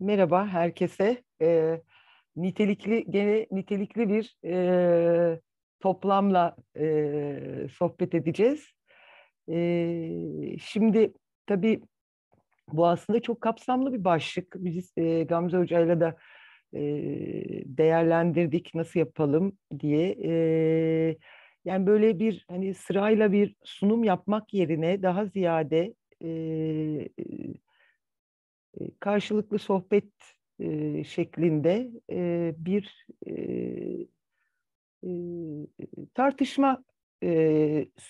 Merhaba herkese. E, nitelikli gene nitelikli bir e, toplamla e, sohbet edeceğiz. E, şimdi tabii bu aslında çok kapsamlı bir başlık. Biz e, Gamze Hoca'yla da e, değerlendirdik nasıl yapalım diye. E, yani böyle bir hani sırayla bir sunum yapmak yerine daha ziyade e, karşılıklı sohbet şeklinde bir tartışma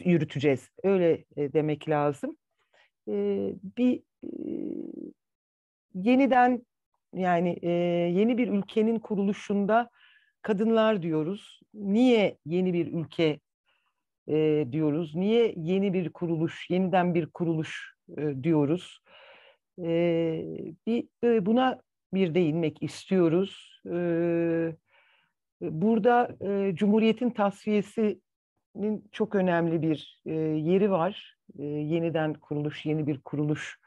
yürüteceğiz. Öyle demek lazım. bir yeniden yani yeni bir ülkenin kuruluşunda kadınlar diyoruz. Niye yeni bir ülke diyoruz? Niye yeni bir kuruluş, yeniden bir kuruluş diyoruz? E, bir e, Buna bir değinmek istiyoruz. E, burada e, Cumhuriyet'in tasfiyesinin çok önemli bir e, yeri var. E, yeniden kuruluş, yeni bir kuruluş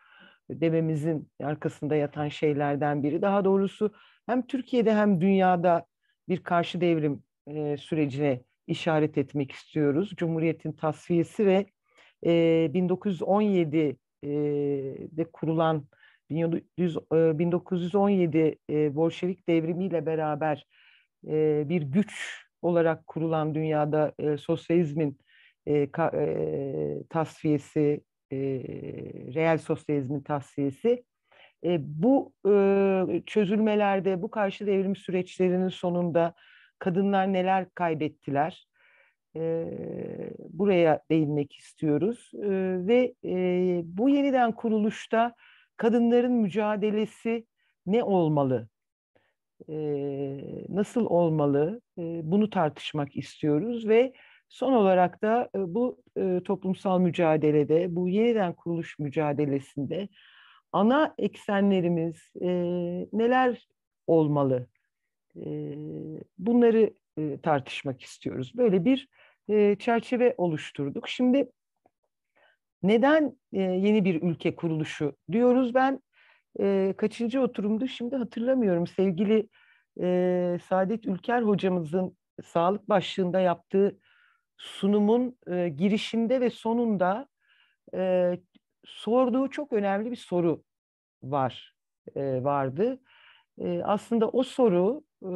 dememizin arkasında yatan şeylerden biri. Daha doğrusu hem Türkiye'de hem dünyada bir karşı devrim e, sürecine işaret etmek istiyoruz. Cumhuriyet'in tasfiyesi ve e, 1917 de kurulan 1917 Bolşevik devrimiyle beraber bir güç olarak kurulan dünyada sosyalizmin tasfiyesi, reel sosyalizmin tasfiyesi e, bu çözülmelerde, bu karşı devrim süreçlerinin sonunda kadınlar neler kaybettiler? e, buraya değinmek istiyoruz e, ve e, bu yeniden kuruluşta kadınların mücadelesi ne olmalı, e, nasıl olmalı e, bunu tartışmak istiyoruz ve son olarak da e, bu e, toplumsal mücadelede, bu yeniden kuruluş mücadelesinde ana eksenlerimiz e, neler olmalı? E, bunları e, tartışmak istiyoruz. Böyle bir e, çerçeve oluşturduk. Şimdi neden e, yeni bir ülke kuruluşu diyoruz? Ben e, kaçıncı oturumdu şimdi hatırlamıyorum. Sevgili e, Saadet Ülker hocamızın sağlık başlığında yaptığı sunumun e, girişinde ve sonunda e, sorduğu çok önemli bir soru var e, vardı. E, aslında o soru e,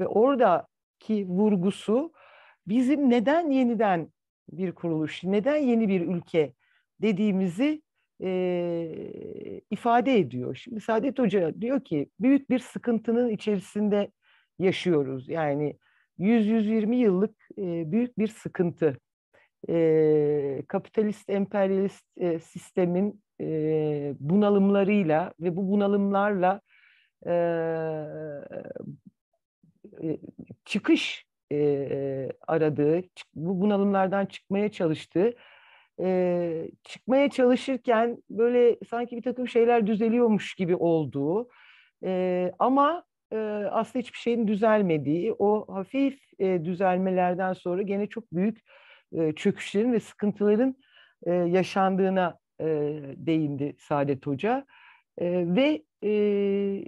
ve orada ki vurgusu bizim neden yeniden bir kuruluş, neden yeni bir ülke dediğimizi e, ifade ediyor. Şimdi Saadet Hoca diyor ki büyük bir sıkıntının içerisinde yaşıyoruz. Yani 100-120 yıllık e, büyük bir sıkıntı. E, kapitalist, emperyalist e, sistemin e, bunalımlarıyla ve bu bunalımlarla e, e, çıkış e, aradığı, bu bunalımlardan çıkmaya çalıştığı, e, çıkmaya çalışırken böyle sanki bir takım şeyler düzeliyormuş gibi olduğu e, ama e, aslında hiçbir şeyin düzelmediği, o hafif e, düzelmelerden sonra gene çok büyük e, çöküşlerin ve sıkıntıların e, yaşandığına e, değindi Saadet Hoca. E, ve e,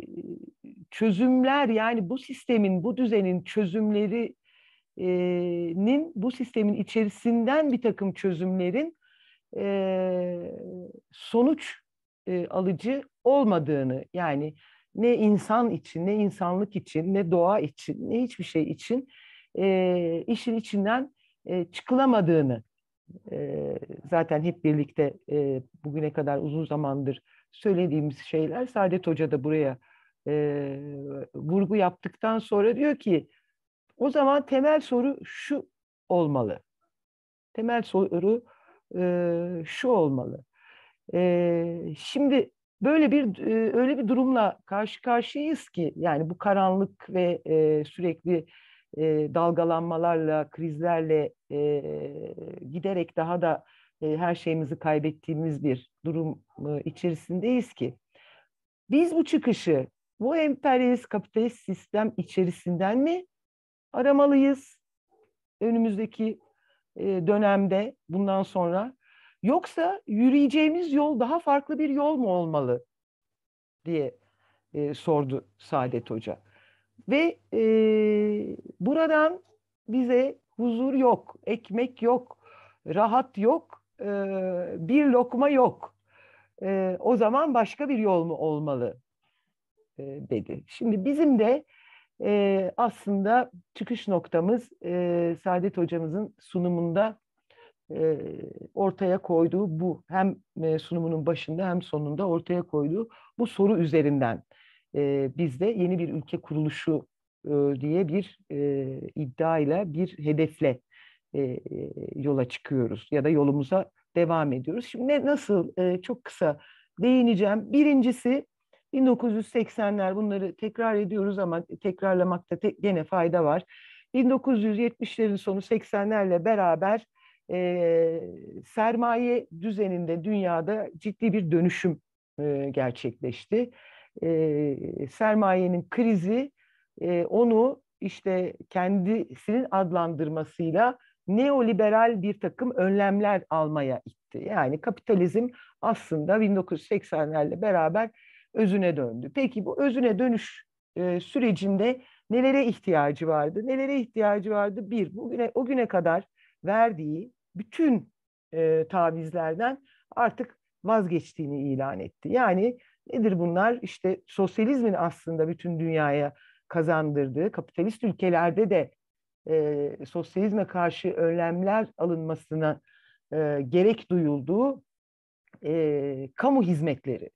çözümler yani bu sistemin, bu düzenin çözümlerinin, bu sistemin içerisinden bir takım çözümlerin e, sonuç e, alıcı olmadığını yani ne insan için, ne insanlık için, ne doğa için, ne hiçbir şey için e, işin içinden e, çıkılamadığını e, zaten hep birlikte e, bugüne kadar uzun zamandır söylediğimiz şeyler. Saadet Hoca da buraya e, vurgu yaptıktan sonra diyor ki o zaman temel soru şu olmalı. Temel soru e, şu olmalı. E, şimdi böyle bir e, öyle bir durumla karşı karşıyayız ki yani bu karanlık ve e, sürekli e, dalgalanmalarla, krizlerle e, giderek daha da e, her şeyimizi kaybettiğimiz bir durum e, içerisindeyiz ki biz bu çıkışı bu emperyalist kapitalist sistem içerisinden mi aramalıyız önümüzdeki e, dönemde bundan sonra yoksa yürüyeceğimiz yol daha farklı bir yol mu olmalı diye e, sordu Saadet Hoca. Ve e, buradan bize huzur yok, ekmek yok, rahat yok e, bir lokma yok. E, o zaman başka bir yol mu olmalı e, dedi. Şimdi bizim de e, aslında çıkış noktamız e, Saadet hocamızın sunumunda e, ortaya koyduğu bu hem e, sunumunun başında hem sonunda ortaya koyduğu bu soru üzerinden e, biz de yeni bir ülke kuruluşu e, diye bir e, iddiayla bir hedefle e, yola çıkıyoruz ya da yolumuza devam ediyoruz. Şimdi nasıl e, çok kısa değineceğim. Birincisi 1980'ler bunları tekrar ediyoruz ama tekrarlamakta te, gene fayda var. 1970'lerin sonu 80'lerle beraber e, sermaye düzeninde dünyada ciddi bir dönüşüm e, gerçekleşti. E, sermayenin krizi e, onu işte kendisinin adlandırmasıyla neoliberal bir takım önlemler almaya itti. Yani kapitalizm aslında 1980'lerle beraber özüne döndü. Peki bu özüne dönüş e, sürecinde nelere ihtiyacı vardı? Nelere ihtiyacı vardı? Bir, bugüne o güne kadar verdiği bütün e, tavizlerden artık vazgeçtiğini ilan etti. Yani nedir bunlar? İşte sosyalizmin aslında bütün dünyaya kazandırdığı, kapitalist ülkelerde de e, sosyalizme karşı önlemler alınmasına e, gerek duyulduğu e, kamu hizmetleri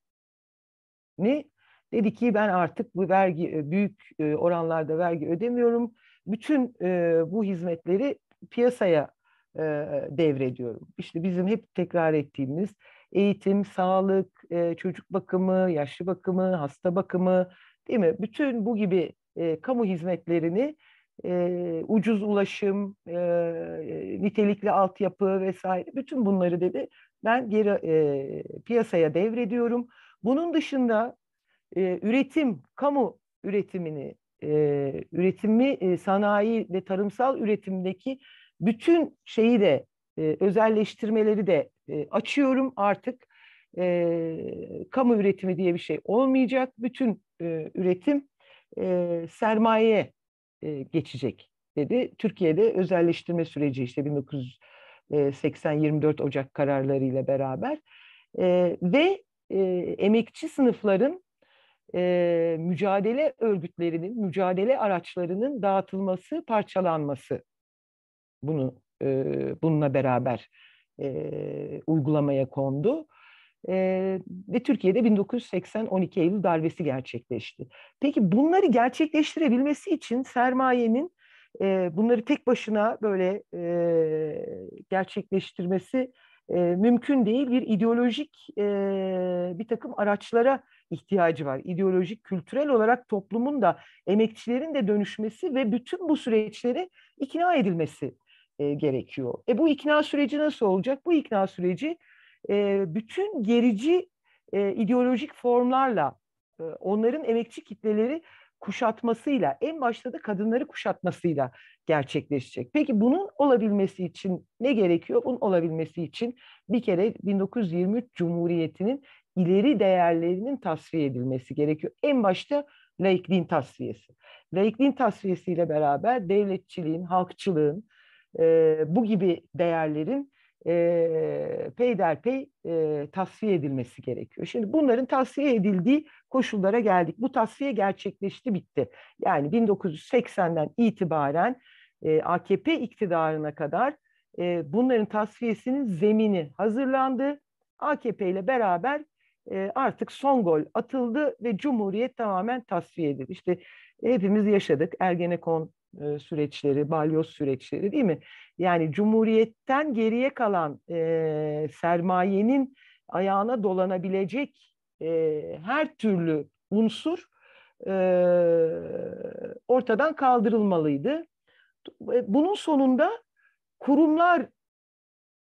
ne dedi ki ben artık bu vergi büyük oranlarda vergi ödemiyorum. Bütün e, bu hizmetleri piyasaya e, devrediyorum. İşte bizim hep tekrar ettiğimiz eğitim, sağlık, e, çocuk bakımı, yaşlı bakımı, hasta bakımı değil mi? Bütün bu gibi e, kamu hizmetlerini e, ucuz ulaşım, e, nitelikli altyapı vesaire bütün bunları dedi ben geri e, piyasaya devrediyorum. Bunun dışında e, üretim, kamu üretimini, e, üretimi e, sanayi ve tarımsal üretimdeki bütün şeyi de e, özelleştirmeleri de e, açıyorum artık. E, kamu üretimi diye bir şey olmayacak. Bütün e, üretim e, sermaye e, geçecek dedi. Türkiye'de özelleştirme süreci işte 1980-24 Ocak kararlarıyla beraber e, ve e, emekçi sınıfların e, mücadele örgütlerinin, mücadele araçlarının dağıtılması, parçalanması bunu e, bununla beraber e, uygulamaya kondu e, ve Türkiye'de 1980 12 Eylül darbesi gerçekleşti. Peki bunları gerçekleştirebilmesi için sermayenin e, bunları tek başına böyle e, gerçekleştirmesi e, mümkün değil. Bir ideolojik e, bir takım araçlara ihtiyacı var. İdeolojik, kültürel olarak toplumun da, emekçilerin de dönüşmesi ve bütün bu süreçleri ikna edilmesi e, gerekiyor. E bu ikna süreci nasıl olacak? Bu ikna süreci e, bütün gerici e, ideolojik formlarla e, onların emekçi kitleleri kuşatmasıyla, en başta da kadınları kuşatmasıyla gerçekleşecek. Peki bunun olabilmesi için ne gerekiyor? Bunun olabilmesi için bir kere 1923 Cumhuriyeti'nin ileri değerlerinin tasfiye edilmesi gerekiyor. En başta laikliğin tasfiyesi. Laikliğin tasfiyesiyle beraber devletçiliğin, halkçılığın, e, bu gibi değerlerin e, peyderpey e, tasfiye edilmesi gerekiyor. Şimdi bunların tasfiye edildiği koşullara geldik. Bu tasfiye gerçekleşti bitti. Yani 1980'den itibaren e, AKP iktidarına kadar e, bunların tasfiyesinin zemini hazırlandı. AKP ile beraber e, artık son gol atıldı ve Cumhuriyet tamamen tasfiye edildi. İşte hepimiz yaşadık Ergenekon e, süreçleri, balyoz süreçleri değil mi? Yani Cumhuriyet'ten geriye kalan e, sermayenin ayağına dolanabilecek e, her türlü unsur e, ortadan kaldırılmalıydı. E, bunun sonunda kurumlar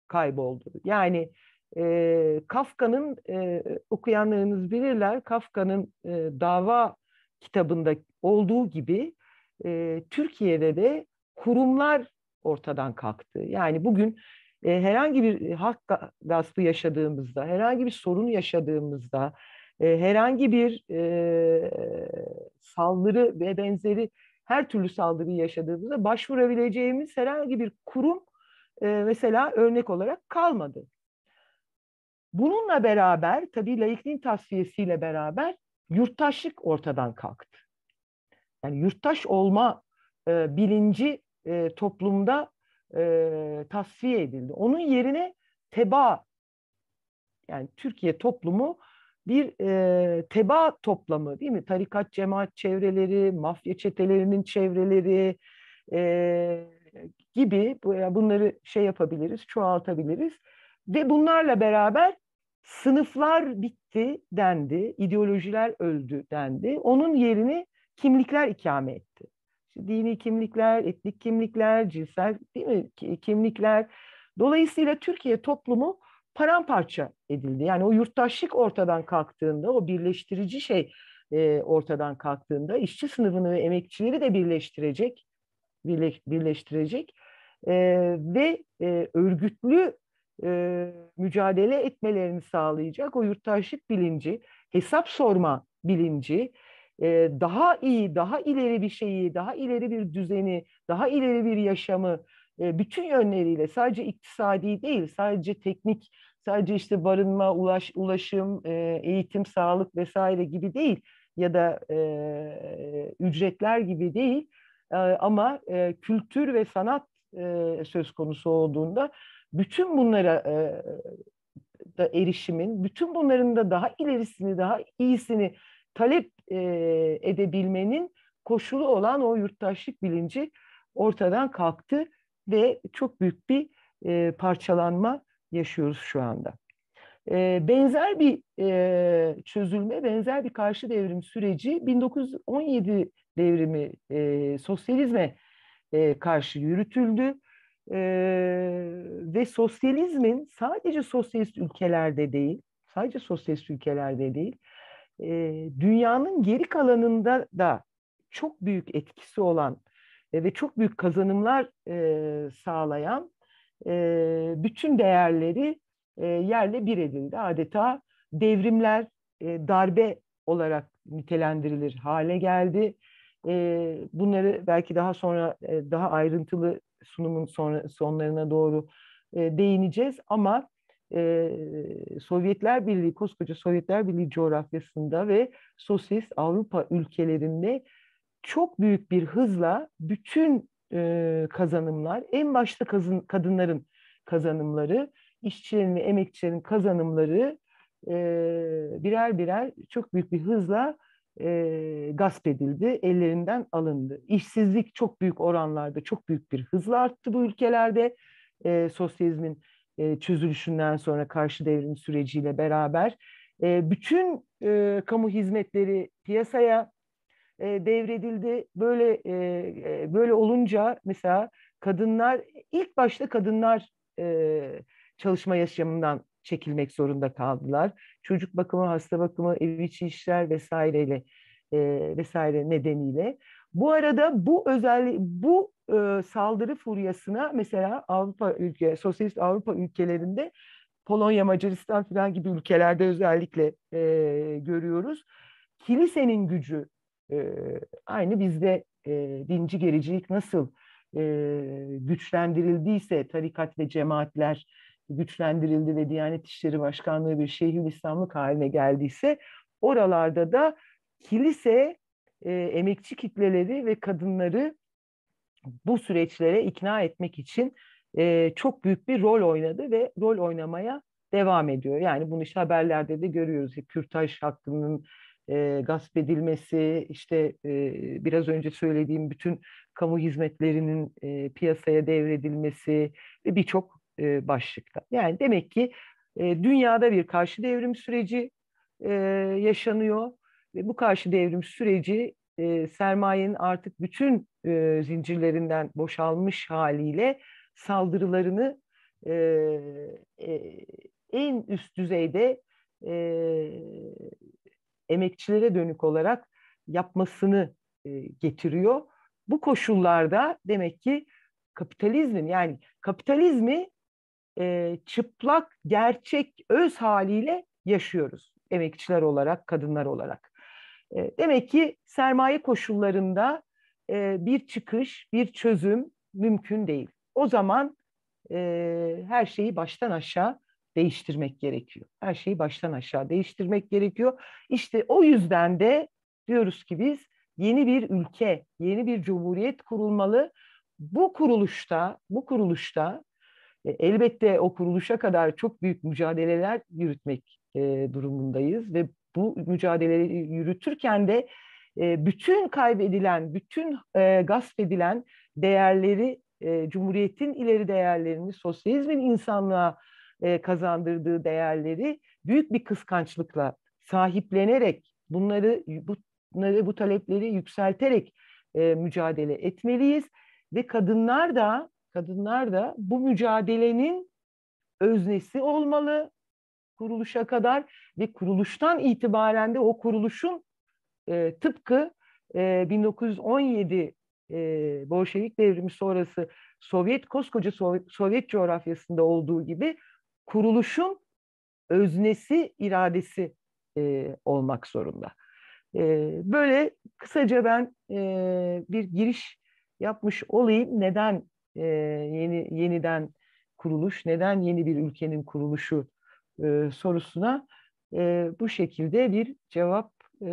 kayboldu. Yani e, Kafka'nın e, okuyanlarınız bilirler Kafka'nın e, dava kitabında olduğu gibi e, Türkiye'de de kurumlar ortadan kalktı. Yani bugün e, herhangi bir hak gaspı yaşadığımızda, herhangi bir sorun yaşadığımızda, e, herhangi bir e, saldırı ve benzeri her türlü saldırı yaşadığımızda başvurabileceğimiz herhangi bir kurum e, mesela örnek olarak kalmadı. Bununla beraber tabii laikliğin tasfiyesiyle beraber yurttaşlık ortadan kalktı. Yani yurttaş olma e, bilinci e, toplumda e, tasfiye edildi. Onun yerine teba yani Türkiye toplumu bir e, teba toplamı değil mi? Tarikat, cemaat çevreleri, mafya çetelerinin çevreleri e, gibi bunları şey yapabiliriz, çoğaltabiliriz. Ve bunlarla beraber sınıflar bitti dendi, ideolojiler öldü dendi. Onun yerini kimlikler ikame etti. İşte dini kimlikler, etnik kimlikler, cinsel değil mi kimlikler. Dolayısıyla Türkiye toplumu paramparça edildi. Yani o yurttaşlık ortadan kalktığında, o birleştirici şey e, ortadan kalktığında işçi sınıfını ve emekçileri de birleştirecek, birle, birleştirecek e, ve e, örgütlü e, mücadele etmelerini sağlayacak o yurttaşlık bilinci, hesap sorma bilinci, e, daha iyi, daha ileri bir şeyi, daha ileri bir düzeni, daha ileri bir yaşamı e, bütün yönleriyle sadece iktisadi değil, sadece teknik, sadece işte barınma, ulaş, ulaşım, e, eğitim, sağlık vesaire gibi değil ya da e, ücretler gibi değil e, ama e, kültür ve sanat e, söz konusu olduğunda bütün bunlara e, da erişimin, bütün bunların da daha ilerisini, daha iyisini talep e, edebilmenin koşulu olan o yurttaşlık bilinci ortadan kalktı ve çok büyük bir e, parçalanma yaşıyoruz şu anda. E, benzer bir e, çözülme, benzer bir karşı devrim süreci 1917 devrimi e, sosyalizme e, karşı yürütüldü. E, ve sosyalizmin sadece sosyalist ülkelerde değil, sadece sosyalist ülkelerde değil, dünyanın geri kalanında da çok büyük etkisi olan ve çok büyük kazanımlar sağlayan bütün değerleri yerle bir edildi. Adeta devrimler darbe olarak nitelendirilir hale geldi. bunları belki daha sonra daha ayrıntılı sunumun son, sonlarına doğru değineceğiz ama e, Sovyetler Birliği, koskoca Sovyetler Birliği coğrafyasında ve sosyalist Avrupa ülkelerinde çok büyük bir hızla bütün e, kazanımlar, en başta kazın, kadınların kazanımları, işçilerin ve emekçilerin kazanımları e, birer birer çok büyük bir hızla e, gasp edildi, ellerinden alındı. İşsizlik çok büyük oranlarda, çok büyük bir hızla arttı bu ülkelerde. E, sosyalizmin e, çözülüşünden sonra karşı devrim süreciyle beraber e, bütün e, kamu hizmetleri piyasaya devredildi. Böyle böyle olunca mesela kadınlar ilk başta kadınlar çalışma yaşamından çekilmek zorunda kaldılar. Çocuk bakımı, hasta bakımı, ev içi işler vesaireyle e, vesaire nedeniyle. Bu arada bu özelliği bu e, saldırı furyasına mesela Avrupa ülke, sosyalist Avrupa ülkelerinde Polonya, Macaristan falan gibi ülkelerde özellikle e, görüyoruz. Kilisenin gücü e, aynı bizde e, dinci gericilik nasıl e, güçlendirildiyse tarikat ve cemaatler güçlendirildi ve Diyanet İşleri Başkanlığı bir Şeyhülislamlık haline geldiyse oralarda da kilise e, emekçi kitleleri ve kadınları bu süreçlere ikna etmek için e, çok büyük bir rol oynadı ve rol oynamaya devam ediyor. Yani bunu işte haberlerde de görüyoruz. Kürtaj hakkının e, gasp edilmesi, işte e, biraz önce söylediğim bütün kamu hizmetlerinin e, piyasaya devredilmesi ve birçok e, başlıkta. Yani demek ki e, dünyada bir karşı devrim süreci e, yaşanıyor ve bu karşı devrim süreci e, sermayenin artık bütün e, zincirlerinden boşalmış haliyle saldırılarını e, e, en üst düzeyde e, emekçilere dönük olarak yapmasını e, getiriyor. Bu koşullarda demek ki kapitalizmin yani kapitalizmi e, çıplak gerçek öz haliyle yaşıyoruz emekçiler olarak, kadınlar olarak. E, demek ki sermaye koşullarında e, bir çıkış, bir çözüm mümkün değil. O zaman e, her şeyi baştan aşağı değiştirmek gerekiyor. Her şeyi baştan aşağı değiştirmek gerekiyor. İşte o yüzden de diyoruz ki biz yeni bir ülke, yeni bir cumhuriyet kurulmalı. Bu kuruluşta, bu kuruluşta elbette o kuruluşa kadar çok büyük mücadeleler yürütmek durumundayız ve bu mücadeleleri yürütürken de e, bütün kaybedilen, bütün e, gasp edilen değerleri, e, Cumhuriyet'in ileri değerlerini, sosyalizmin insanlığa e, kazandırdığı değerleri büyük bir kıskançlıkla sahiplenerek bunları bunları bu talepleri yükselterek e, mücadele etmeliyiz ve kadınlar da kadınlar da bu mücadelenin öznesi olmalı, kuruluşa kadar ve kuruluştan itibaren de o kuruluşun e, tıpkı e, 1917 e, Bolşevik devrimi sonrası Sovyet koskoca Sovyet, Sovyet coğrafyasında olduğu gibi kuruluşun öznesi, iradesi e, olmak zorunda. E, böyle kısaca ben e, bir giriş yapmış olayım. Neden e, yeni yeniden kuruluş, neden yeni bir ülkenin kuruluşu e, sorusuna e, bu şekilde bir cevap e,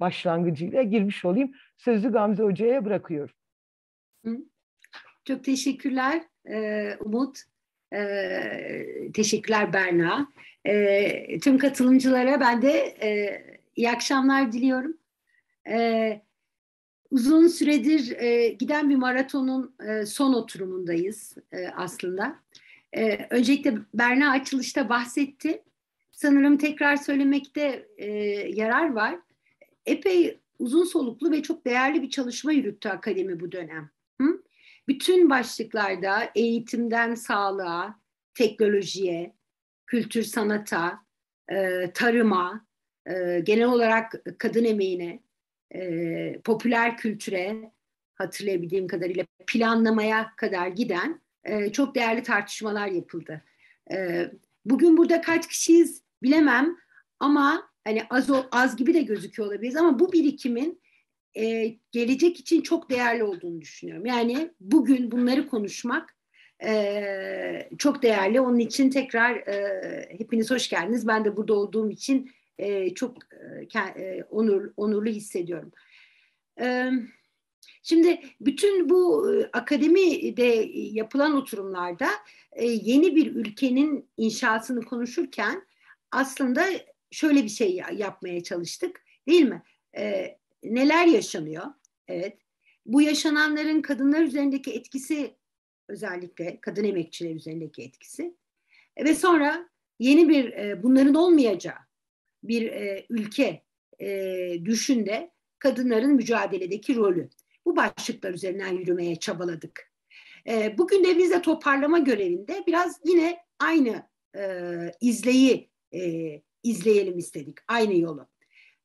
başlangıcıyla girmiş olayım. Sözü Gamze Hoca'ya bırakıyorum. Çok teşekkürler e, Umut. E, teşekkürler Berna. E, tüm katılımcılara ben de e, iyi akşamlar diliyorum. E, uzun süredir e, giden bir maratonun e, son oturumundayız e, aslında. Ee, öncelikle Berna açılışta bahsetti. Sanırım tekrar söylemekte e, yarar var. Epey uzun soluklu ve çok değerli bir çalışma yürüttü akademi bu dönem. Hı? Bütün başlıklarda eğitimden sağlığa, teknolojiye, kültür sanata, e, tarıma, e, genel olarak kadın emeğine, e, popüler kültüre hatırlayabildiğim kadarıyla planlamaya kadar giden e, çok değerli tartışmalar yapıldı. E, bugün burada kaç kişiyiz bilemem ama hani az az gibi de gözüküyor olabiliriz ama bu birikimin e, gelecek için çok değerli olduğunu düşünüyorum. Yani bugün bunları konuşmak e, çok değerli. Onun için tekrar e, hepiniz hoş geldiniz. Ben de burada olduğum için e, çok e, e onur, onurlu hissediyorum. Evet. Şimdi bütün bu e, akademide e, yapılan oturumlarda e, yeni bir ülkenin inşasını konuşurken aslında şöyle bir şey yapmaya çalıştık değil mi? neler yaşanıyor? Evet. Bu yaşananların kadınlar üzerindeki etkisi özellikle kadın emekçiler üzerindeki etkisi ve sonra yeni bir bunların olmayacağı bir ülke düşünde kadınların mücadeledeki rolü bu başlıklar üzerinden yürümeye çabaladık. E, bugün evinize toparlama görevinde biraz yine aynı e, izleyi e, izleyelim istedik, aynı yolu.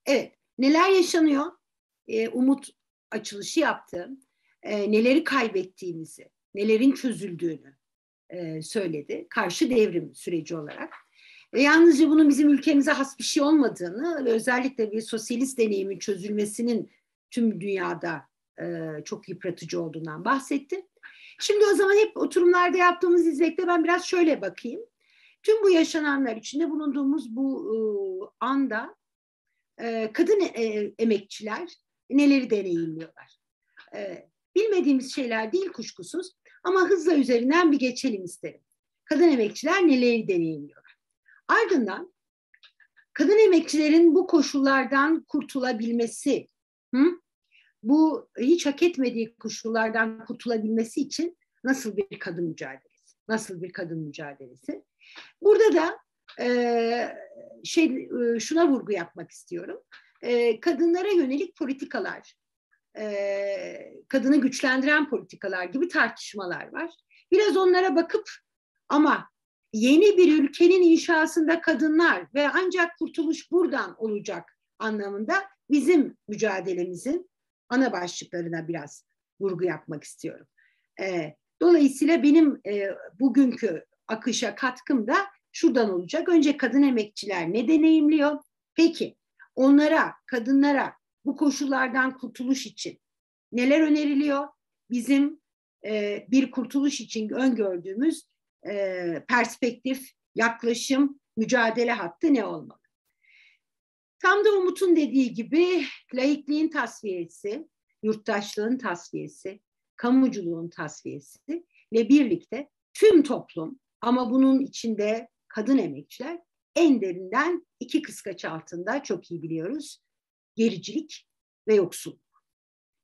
Evet, neler yaşanıyor? E, umut açılışı yaptı. E, neleri kaybettiğimizi, nelerin çözüldüğünü e, söyledi. Karşı devrim süreci olarak. Ve yalnızca bunun bizim ülkemize has bir şey olmadığını ve özellikle bir sosyalist deneyimin çözülmesinin tüm dünyada e, çok yıpratıcı olduğundan bahsettim. Şimdi o zaman hep oturumlarda yaptığımız izlekte ben biraz şöyle bakayım. Tüm bu yaşananlar içinde bulunduğumuz bu e, anda e, kadın emekçiler neleri deneyimliyorlar? bilmediğimiz şeyler değil kuşkusuz ama hızla üzerinden bir geçelim isterim. Kadın emekçiler neleri deneyimliyorlar? Ardından kadın emekçilerin bu koşullardan kurtulabilmesi bu hiç hak etmediği koşullardan kurtulabilmesi için nasıl bir kadın mücadelesi? Nasıl bir kadın mücadelesi? Burada da e, şey e, şuna vurgu yapmak istiyorum. E, kadınlara yönelik politikalar, e, kadını güçlendiren politikalar gibi tartışmalar var. Biraz onlara bakıp ama yeni bir ülkenin inşasında kadınlar ve ancak kurtuluş buradan olacak anlamında bizim mücadelemizin ana başlıklarına biraz vurgu yapmak istiyorum. E, dolayısıyla benim e, bugünkü akışa katkım da şuradan olacak. Önce kadın emekçiler ne deneyimliyor? Peki onlara, kadınlara bu koşullardan kurtuluş için neler öneriliyor? Bizim e, bir kurtuluş için öngördüğümüz perspektif, yaklaşım, mücadele hattı ne olmalı? Tam da Umut'un dediği gibi laikliğin tasfiyesi, yurttaşlığın tasfiyesi, kamuculuğun tasfiyesi ve birlikte tüm toplum ama bunun içinde kadın emekçiler en derinden iki kıskaç altında çok iyi biliyoruz. Gericilik ve yoksulluk.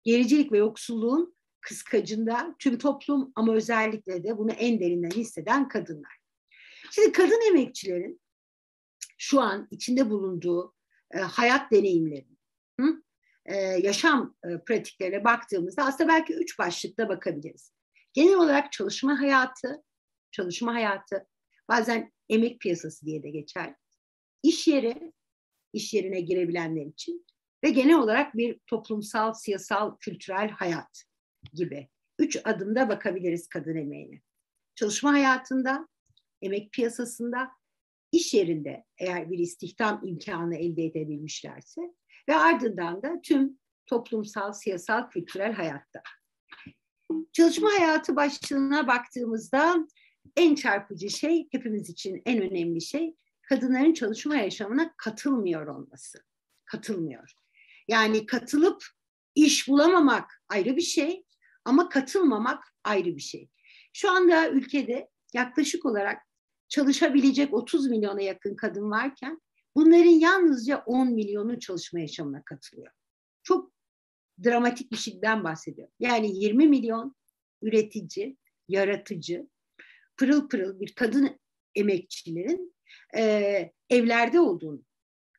Gericilik ve yoksulluğun kıskacında tüm toplum ama özellikle de bunu en derinden hisseden kadınlar. Şimdi kadın emekçilerin şu an içinde bulunduğu e, hayat deneyimlerine, hı? E, yaşam e, pratiklerine baktığımızda aslında belki üç başlıkta bakabiliriz. Genel olarak çalışma hayatı, çalışma hayatı bazen emek piyasası diye de geçer. İş yeri, iş yerine girebilenler için ve genel olarak bir toplumsal, siyasal, kültürel hayat gibi. Üç adımda bakabiliriz kadın emeğine. Çalışma hayatında, emek piyasasında iş yerinde eğer bir istihdam imkanı elde edebilmişlerse ve ardından da tüm toplumsal, siyasal, kültürel hayatta. Çalışma hayatı başlığına baktığımızda en çarpıcı şey, hepimiz için en önemli şey kadınların çalışma yaşamına katılmıyor olması. Katılmıyor. Yani katılıp iş bulamamak ayrı bir şey ama katılmamak ayrı bir şey. Şu anda ülkede yaklaşık olarak çalışabilecek 30 milyona yakın kadın varken bunların yalnızca 10 milyonu çalışma yaşamına katılıyor. Çok dramatik bir şeyden bahsediyor. Yani 20 milyon üretici, yaratıcı, pırıl pırıl bir kadın emekçilerin e, evlerde olduğunu,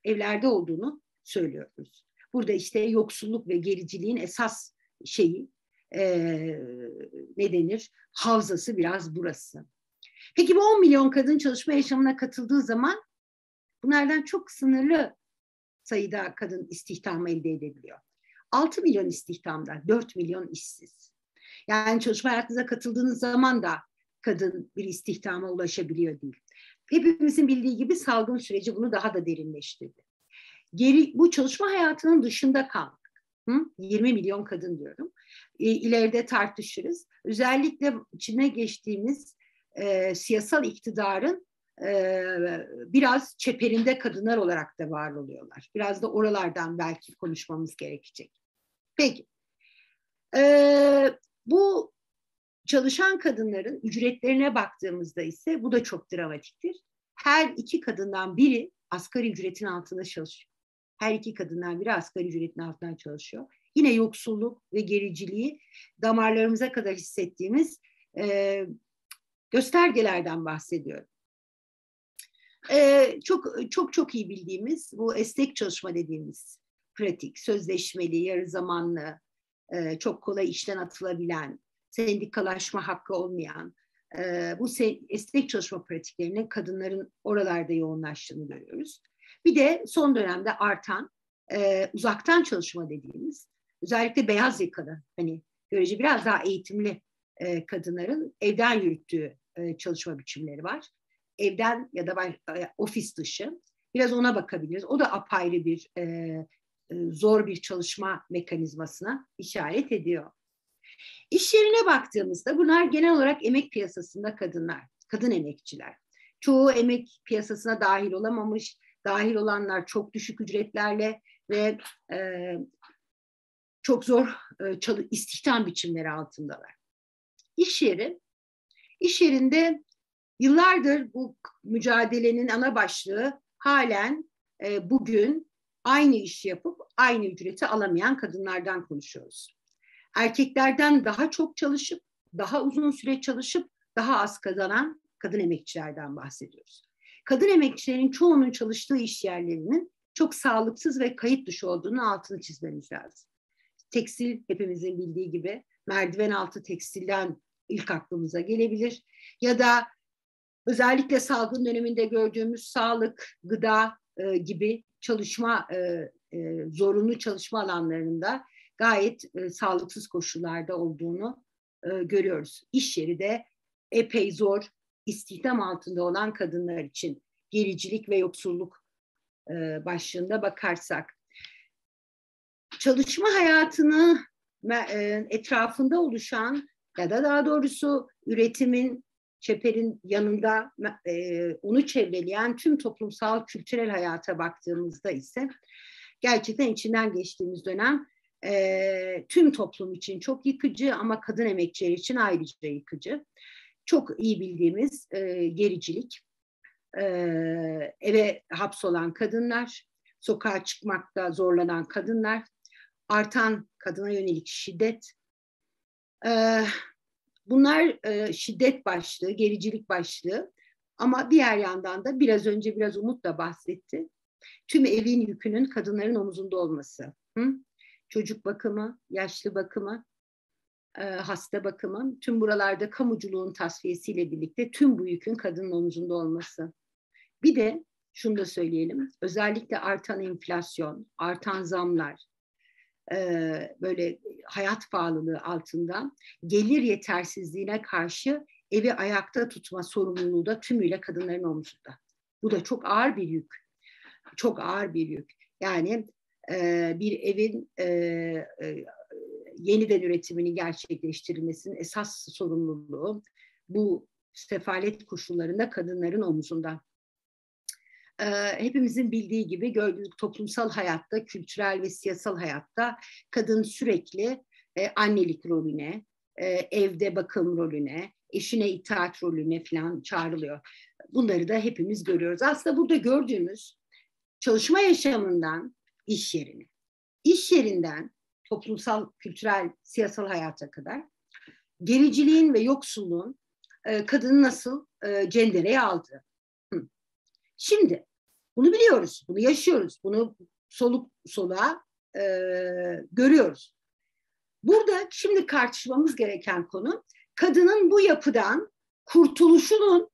evlerde olduğunu söylüyoruz. Burada işte yoksulluk ve gericiliğin esas şeyi, e, ne denir, havzası biraz burası. Peki bu 10 milyon kadın çalışma yaşamına katıldığı zaman bunlardan çok sınırlı sayıda kadın istihdam elde edebiliyor. 6 milyon istihdamda 4 milyon işsiz. Yani çalışma hayatınıza katıldığınız zaman da kadın bir istihdama ulaşabiliyor değil. Hepimizin bildiği gibi salgın süreci bunu daha da derinleştirdi. Geri, bu çalışma hayatının dışında kalmak. 20 milyon kadın diyorum. E, ileride tartışırız. Özellikle içine geçtiğimiz e, siyasal iktidarın e, biraz çeperinde kadınlar olarak da var oluyorlar. Biraz da oralardan belki konuşmamız gerekecek. Peki. E, bu çalışan kadınların ücretlerine baktığımızda ise bu da çok dramatiktir. Her iki kadından biri asgari ücretin altında çalışıyor. Her iki kadından biri asgari ücretin altında çalışıyor. Yine yoksulluk ve gericiliği damarlarımıza kadar hissettiğimiz e, göstergelerden bahsediyorum. Ee, çok çok çok iyi bildiğimiz bu esnek çalışma dediğimiz pratik, sözleşmeli, yarı zamanlı, e, çok kolay işten atılabilen, sendikalaşma hakkı olmayan e, bu esnek çalışma pratiklerinin kadınların oralarda yoğunlaştığını görüyoruz. Bir de son dönemde artan e, uzaktan çalışma dediğimiz özellikle beyaz yakalı hani görece biraz daha eğitimli e, kadınların evden yürüttüğü e, çalışma biçimleri var. Evden ya da ben, e, ofis dışı. Biraz ona bakabiliriz. O da apayrı bir e, e, zor bir çalışma mekanizmasına işaret ediyor. İş yerine baktığımızda bunlar genel olarak emek piyasasında kadınlar, kadın emekçiler. Çoğu emek piyasasına dahil olamamış, dahil olanlar çok düşük ücretlerle ve e, çok zor e, istihdam biçimleri altındalar iş yeri. İş yerinde yıllardır bu mücadelenin ana başlığı halen e, bugün aynı işi yapıp aynı ücreti alamayan kadınlardan konuşuyoruz. Erkeklerden daha çok çalışıp, daha uzun süre çalışıp daha az kazanan kadın emekçilerden bahsediyoruz. Kadın emekçilerin çoğunun çalıştığı iş yerlerinin çok sağlıksız ve kayıt dışı olduğunu altını çizmemiz lazım. Tekstil hepimizin bildiği gibi merdiven altı tekstilden ilk aklımıza gelebilir. Ya da özellikle salgın döneminde gördüğümüz sağlık, gıda e, gibi çalışma e, e, zorunlu çalışma alanlarında gayet e, sağlıksız koşullarda olduğunu e, görüyoruz. İş yeri de epey zor, istihdam altında olan kadınlar için gericilik ve yoksulluk e, başlığında bakarsak. Çalışma hayatını e, etrafında oluşan ya da daha doğrusu üretimin çeperin yanında e, onu çevreleyen tüm toplumsal kültürel hayata baktığımızda ise gerçekten içinden geçtiğimiz dönem e, tüm toplum için çok yıkıcı ama kadın emekçileri için ayrıca yıkıcı. Çok iyi bildiğimiz e, gericilik, e, eve hapsolan kadınlar, sokağa çıkmakta zorlanan kadınlar, artan kadına yönelik şiddet, Eh, bunlar eh, şiddet başlığı, gericilik başlığı ama diğer yandan da biraz önce biraz Umut da bahsetti. Tüm evin yükünün kadınların omuzunda olması. Hı? Çocuk bakımı, yaşlı bakımı, eh, hasta bakımı, tüm buralarda kamuculuğun tasfiyesiyle birlikte tüm bu yükün kadının omuzunda olması. Bir de şunu da söyleyelim, özellikle artan enflasyon, artan zamlar, böyle hayat pahalılığı altında gelir yetersizliğine karşı evi ayakta tutma sorumluluğu da tümüyle kadınların omzunda. Bu da çok ağır bir yük. Çok ağır bir yük. Yani e, bir evin e, e, yeniden üretiminin gerçekleştirilmesinin esas sorumluluğu bu sefalet koşullarında kadınların omuzunda e, hepimizin bildiği gibi gördüğünüz toplumsal hayatta, kültürel ve siyasal hayatta kadın sürekli e, annelik rolüne, e, evde bakım rolüne, eşine itaat rolüne falan çağrılıyor. Bunları da hepimiz görüyoruz. Aslında burada gördüğümüz çalışma yaşamından iş yerine, iş yerinden toplumsal, kültürel, siyasal hayata kadar gericiliğin ve yoksulluğun e, kadını nasıl e, cendereye aldığı Şimdi bunu biliyoruz, bunu yaşıyoruz, bunu soluk soluğa e, görüyoruz. Burada şimdi karşılamamız gereken konu kadının bu yapıdan kurtuluşunun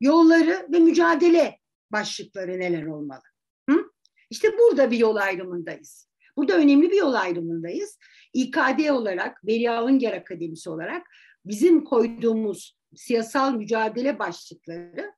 yolları ve mücadele başlıkları neler olmalı? Hı? İşte burada bir yol ayrımındayız. Burada önemli bir yol ayrımındayız. İKD olarak, Beria Önger Akademisi olarak bizim koyduğumuz siyasal mücadele başlıkları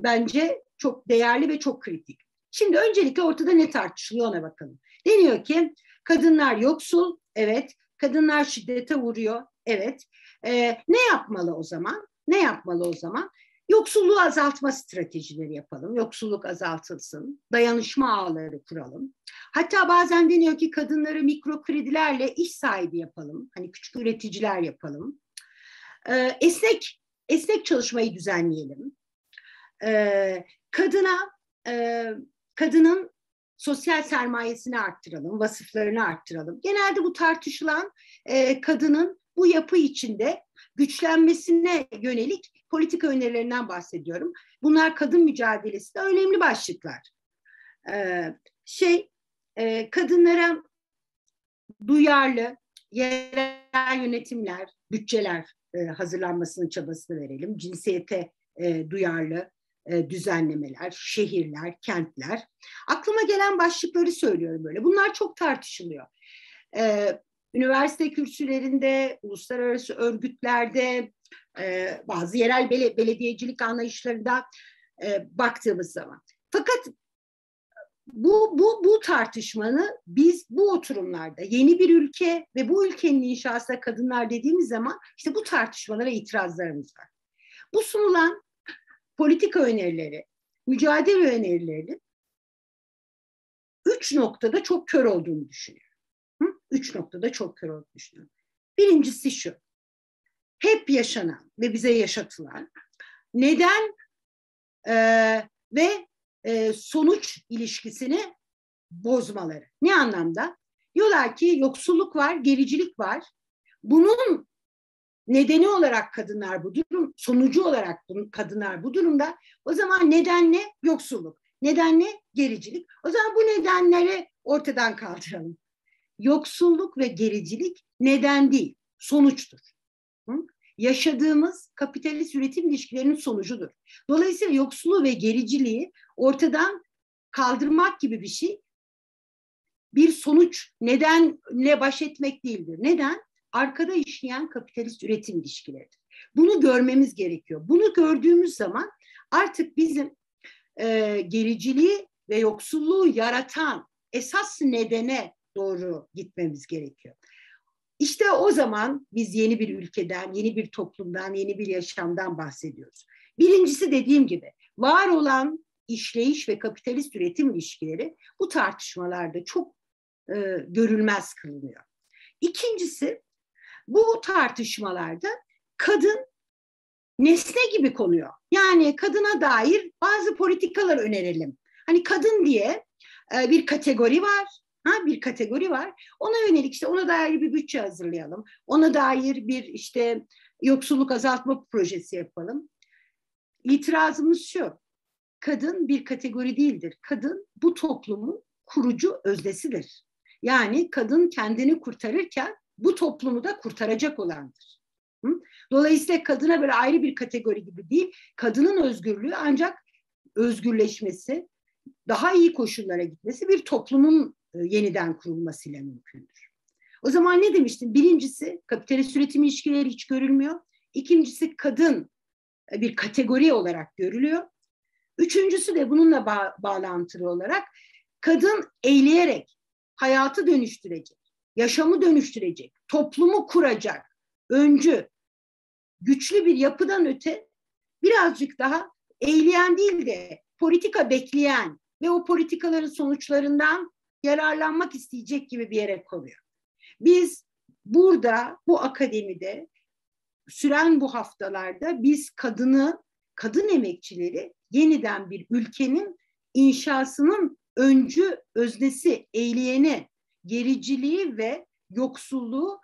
bence çok değerli ve çok kritik. Şimdi öncelikle ortada ne tartışılıyor ona bakalım. Deniyor ki kadınlar yoksul, evet. Kadınlar şiddete vuruyor, evet. Ee, ne yapmalı o zaman? Ne yapmalı o zaman? Yoksulluğu azaltma stratejileri yapalım. Yoksulluk azaltılsın. Dayanışma ağları kuralım. Hatta bazen deniyor ki kadınları mikro kredilerle iş sahibi yapalım. Hani küçük üreticiler yapalım. Ee, esnek esnek çalışmayı düzenleyelim e, kadına e, kadının sosyal sermayesini arttıralım, vasıflarını arttıralım. Genelde bu tartışılan e, kadının bu yapı içinde güçlenmesine yönelik politika önerilerinden bahsediyorum. Bunlar kadın mücadelesi de önemli başlıklar. Ee, şey e, kadınlara duyarlı yerel yönetimler, bütçeler e, hazırlanmasının çabasını verelim. Cinsiyete e, duyarlı e, düzenlemeler, şehirler, kentler. Aklıma gelen başlıkları söylüyorum böyle. Bunlar çok tartışılıyor. E, üniversite kürsülerinde, uluslararası örgütlerde, e, bazı yerel belediyecilik anlayışlarında baktığımız zaman. Fakat bu, bu, bu tartışmanı biz bu oturumlarda yeni bir ülke ve bu ülkenin inşasında kadınlar dediğimiz zaman işte bu tartışmalara itirazlarımız var. Bu sunulan politika önerileri, mücadele önerilerinin üç noktada çok kör olduğunu düşünüyorum. Hı? Üç noktada çok kör olduğunu düşünüyorum. Birincisi şu, hep yaşanan ve bize yaşatılan neden e, ve e, sonuç ilişkisini bozmaları. Ne anlamda? Diyorlar ki yoksulluk var, gericilik var. Bunun nedeni olarak kadınlar bu durum, sonucu olarak kadınlar bu durumda. O zaman neden ne? Yoksulluk. Neden ne? Gericilik. O zaman bu nedenleri ortadan kaldıralım. Yoksulluk ve gericilik neden değil, sonuçtur. Hı? Yaşadığımız kapitalist üretim ilişkilerinin sonucudur. Dolayısıyla yoksulluğu ve gericiliği ortadan kaldırmak gibi bir şey bir sonuç nedenle baş etmek değildir. Neden? arkada işleyen kapitalist üretim ilişkileridir. Bunu görmemiz gerekiyor. Bunu gördüğümüz zaman artık bizim e, gericiliği ve yoksulluğu yaratan esas nedene doğru gitmemiz gerekiyor. İşte o zaman biz yeni bir ülkeden, yeni bir toplumdan, yeni bir yaşamdan bahsediyoruz. Birincisi dediğim gibi var olan işleyiş ve kapitalist üretim ilişkileri bu tartışmalarda çok e, görülmez kılınıyor. İkincisi bu tartışmalarda kadın nesne gibi konuyor. Yani kadına dair bazı politikalar önerelim. Hani kadın diye e, bir kategori var. Ha, bir kategori var. Ona yönelik işte ona dair bir bütçe hazırlayalım. Ona dair bir işte yoksulluk azaltma projesi yapalım. İtirazımız şu. Kadın bir kategori değildir. Kadın bu toplumun kurucu öznesidir. Yani kadın kendini kurtarırken bu toplumu da kurtaracak olandır. Hı? Dolayısıyla kadına böyle ayrı bir kategori gibi değil, kadının özgürlüğü ancak özgürleşmesi, daha iyi koşullara gitmesi bir toplumun e, yeniden kurulmasıyla mümkündür. O zaman ne demiştim? Birincisi kapitalist üretim ilişkileri hiç görülmüyor. İkincisi kadın e, bir kategori olarak görülüyor. Üçüncüsü de bununla ba- bağlantılı olarak kadın eğleyerek hayatı dönüştürecek, yaşamı dönüştürecek, toplumu kuracak, öncü, güçlü bir yapıdan öte birazcık daha eğleyen değil de politika bekleyen ve o politikaların sonuçlarından yararlanmak isteyecek gibi bir yere koyuyor. Biz burada bu akademide süren bu haftalarda biz kadını, kadın emekçileri yeniden bir ülkenin inşasının öncü, öznesi, eyleyeni gericiliği ve yoksulluğu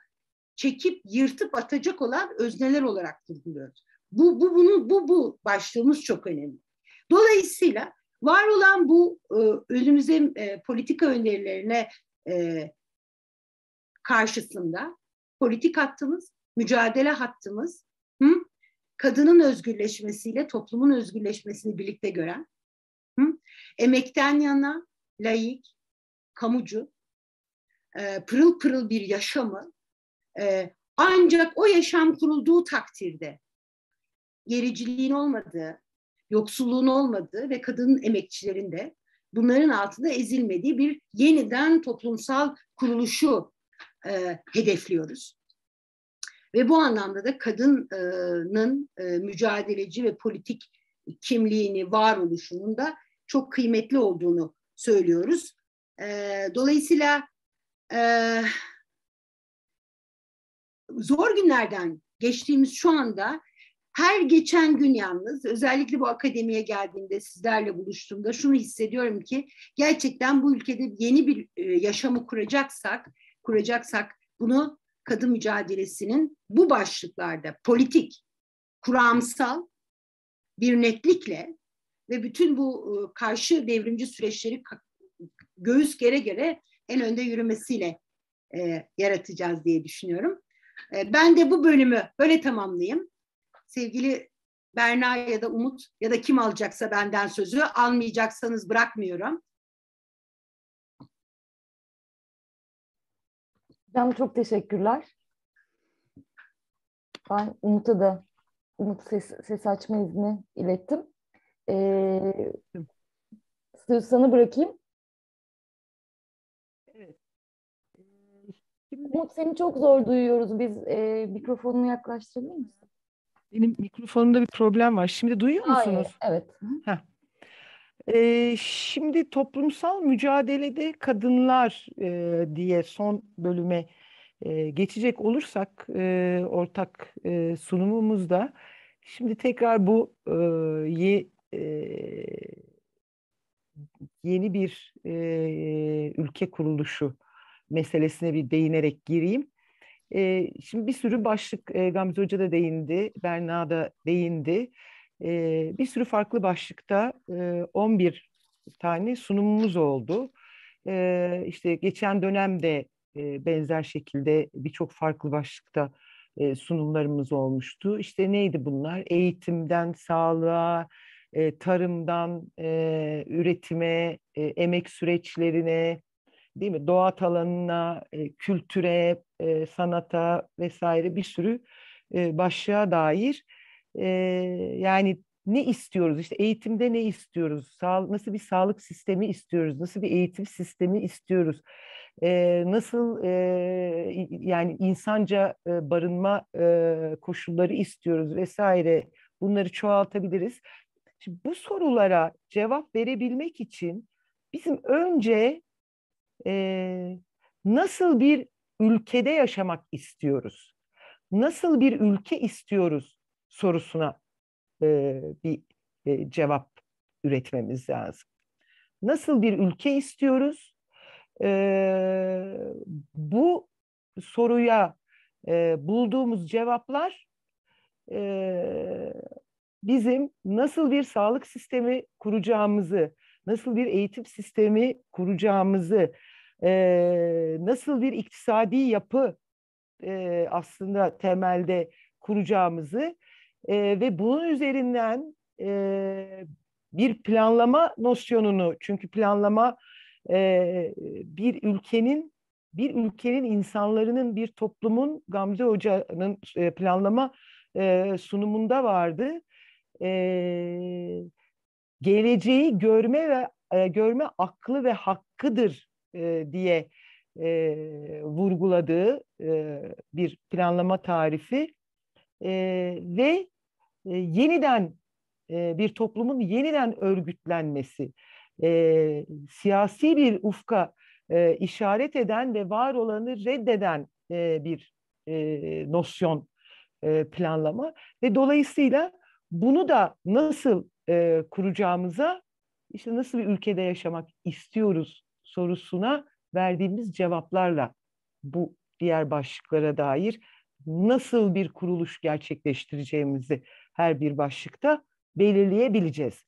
çekip yırtıp atacak olan özneler olarak vurguluyordu. Bu, bu, bunu, bu, bu başlığımız çok önemli. Dolayısıyla var olan bu e, önümüze e, politika önerilerine e, karşısında politik hattımız, mücadele hattımız, hı? kadının özgürleşmesiyle toplumun özgürleşmesini birlikte gören, hı? emekten yana, layık, kamucu, e, pırıl pırıl bir yaşamı e, ancak o yaşam kurulduğu takdirde gericiliğin olmadığı, yoksulluğun olmadığı ve kadının emekçilerin de bunların altında ezilmediği bir yeniden toplumsal kuruluşu e, hedefliyoruz. Ve bu anlamda da kadının e, mücadeleci ve politik kimliğini, varoluşunun da çok kıymetli olduğunu söylüyoruz. E, dolayısıyla e, zor günlerden geçtiğimiz şu anda her geçen gün yalnız özellikle bu akademiye geldiğimde sizlerle buluştuğumda şunu hissediyorum ki gerçekten bu ülkede yeni bir e, yaşamı kuracaksak kuracaksak bunu kadın mücadelesinin bu başlıklarda politik, kuramsal bir netlikle ve bütün bu e, karşı devrimci süreçleri göğüs gere gere en önde yürümesiyle e, yaratacağız diye düşünüyorum. E, ben de bu bölümü böyle tamamlayayım. Sevgili Berna ya da Umut ya da kim alacaksa benden sözü almayacaksanız bırakmıyorum. Hocam çok teşekkürler. Ben Umut'a da Umut ses, ses açma izni ilettim. Ee, sözü sana bırakayım. Umut seni çok zor duyuyoruz. Biz e, mikrofonunu yaklaştırabilir misin? Benim mikrofonumda bir problem var. Şimdi duyuyor musunuz? Hayır, evet. Heh. Ee, şimdi toplumsal mücadelede kadınlar e, diye son bölüme e, geçecek olursak e, ortak e, sunumumuzda şimdi tekrar bu e, ye, e, yeni bir e, ülke kuruluşu meselesine bir değinerek gireyim. E, şimdi bir sürü başlık e, Gamze Hoca da değindi, Berna da değindi. E, bir sürü farklı başlıkta e, 11 tane sunumumuz oldu. E, işte geçen dönemde e, benzer şekilde birçok farklı başlıkta e, sunumlarımız olmuştu. İşte neydi bunlar? Eğitimden sağlığa, e, tarımdan e, üretime, e, emek süreçlerine, değil mi? Doğa alanına, e, kültüre, e, sanata vesaire bir sürü e, başlığa dair e, yani ne istiyoruz? İşte eğitimde ne istiyoruz? Sağ, nasıl bir sağlık sistemi istiyoruz? Nasıl bir eğitim sistemi istiyoruz? E, nasıl e, yani insanca e, barınma e, koşulları istiyoruz vesaire? Bunları çoğaltabiliriz. Şimdi bu sorulara cevap verebilmek için bizim önce e, nasıl bir ülkede yaşamak istiyoruz? Nasıl bir ülke istiyoruz sorusuna e, bir e, cevap üretmemiz lazım. Nasıl bir ülke istiyoruz? E, bu soruya e, bulduğumuz cevaplar e, bizim nasıl bir sağlık sistemi kuracağımızı, nasıl bir eğitim sistemi kuracağımızı, e, nasıl bir iktisadi yapı e, aslında temelde kuracağımızı e, ve bunun üzerinden e, bir planlama nosyonunu çünkü planlama e, bir ülkenin bir ülkenin insanların bir toplumun Gamze Hoca'nın e, planlama e, sunumunda vardı. E, geleceği görme ve e, görme aklı ve hakkıdır e, diye e, vurguladığı e, bir planlama tarifi e, ve e, yeniden e, bir toplumun yeniden örgütlenmesi, e, siyasi bir ufka e, işaret eden ve var olanı reddeden e, bir e, nosyon e, planlama ve dolayısıyla bunu da nasıl e, kuracağımıza işte nasıl bir ülkede yaşamak istiyoruz sorusuna verdiğimiz cevaplarla bu diğer başlıklara dair nasıl bir kuruluş gerçekleştireceğimizi her bir başlıkta belirleyebileceğiz.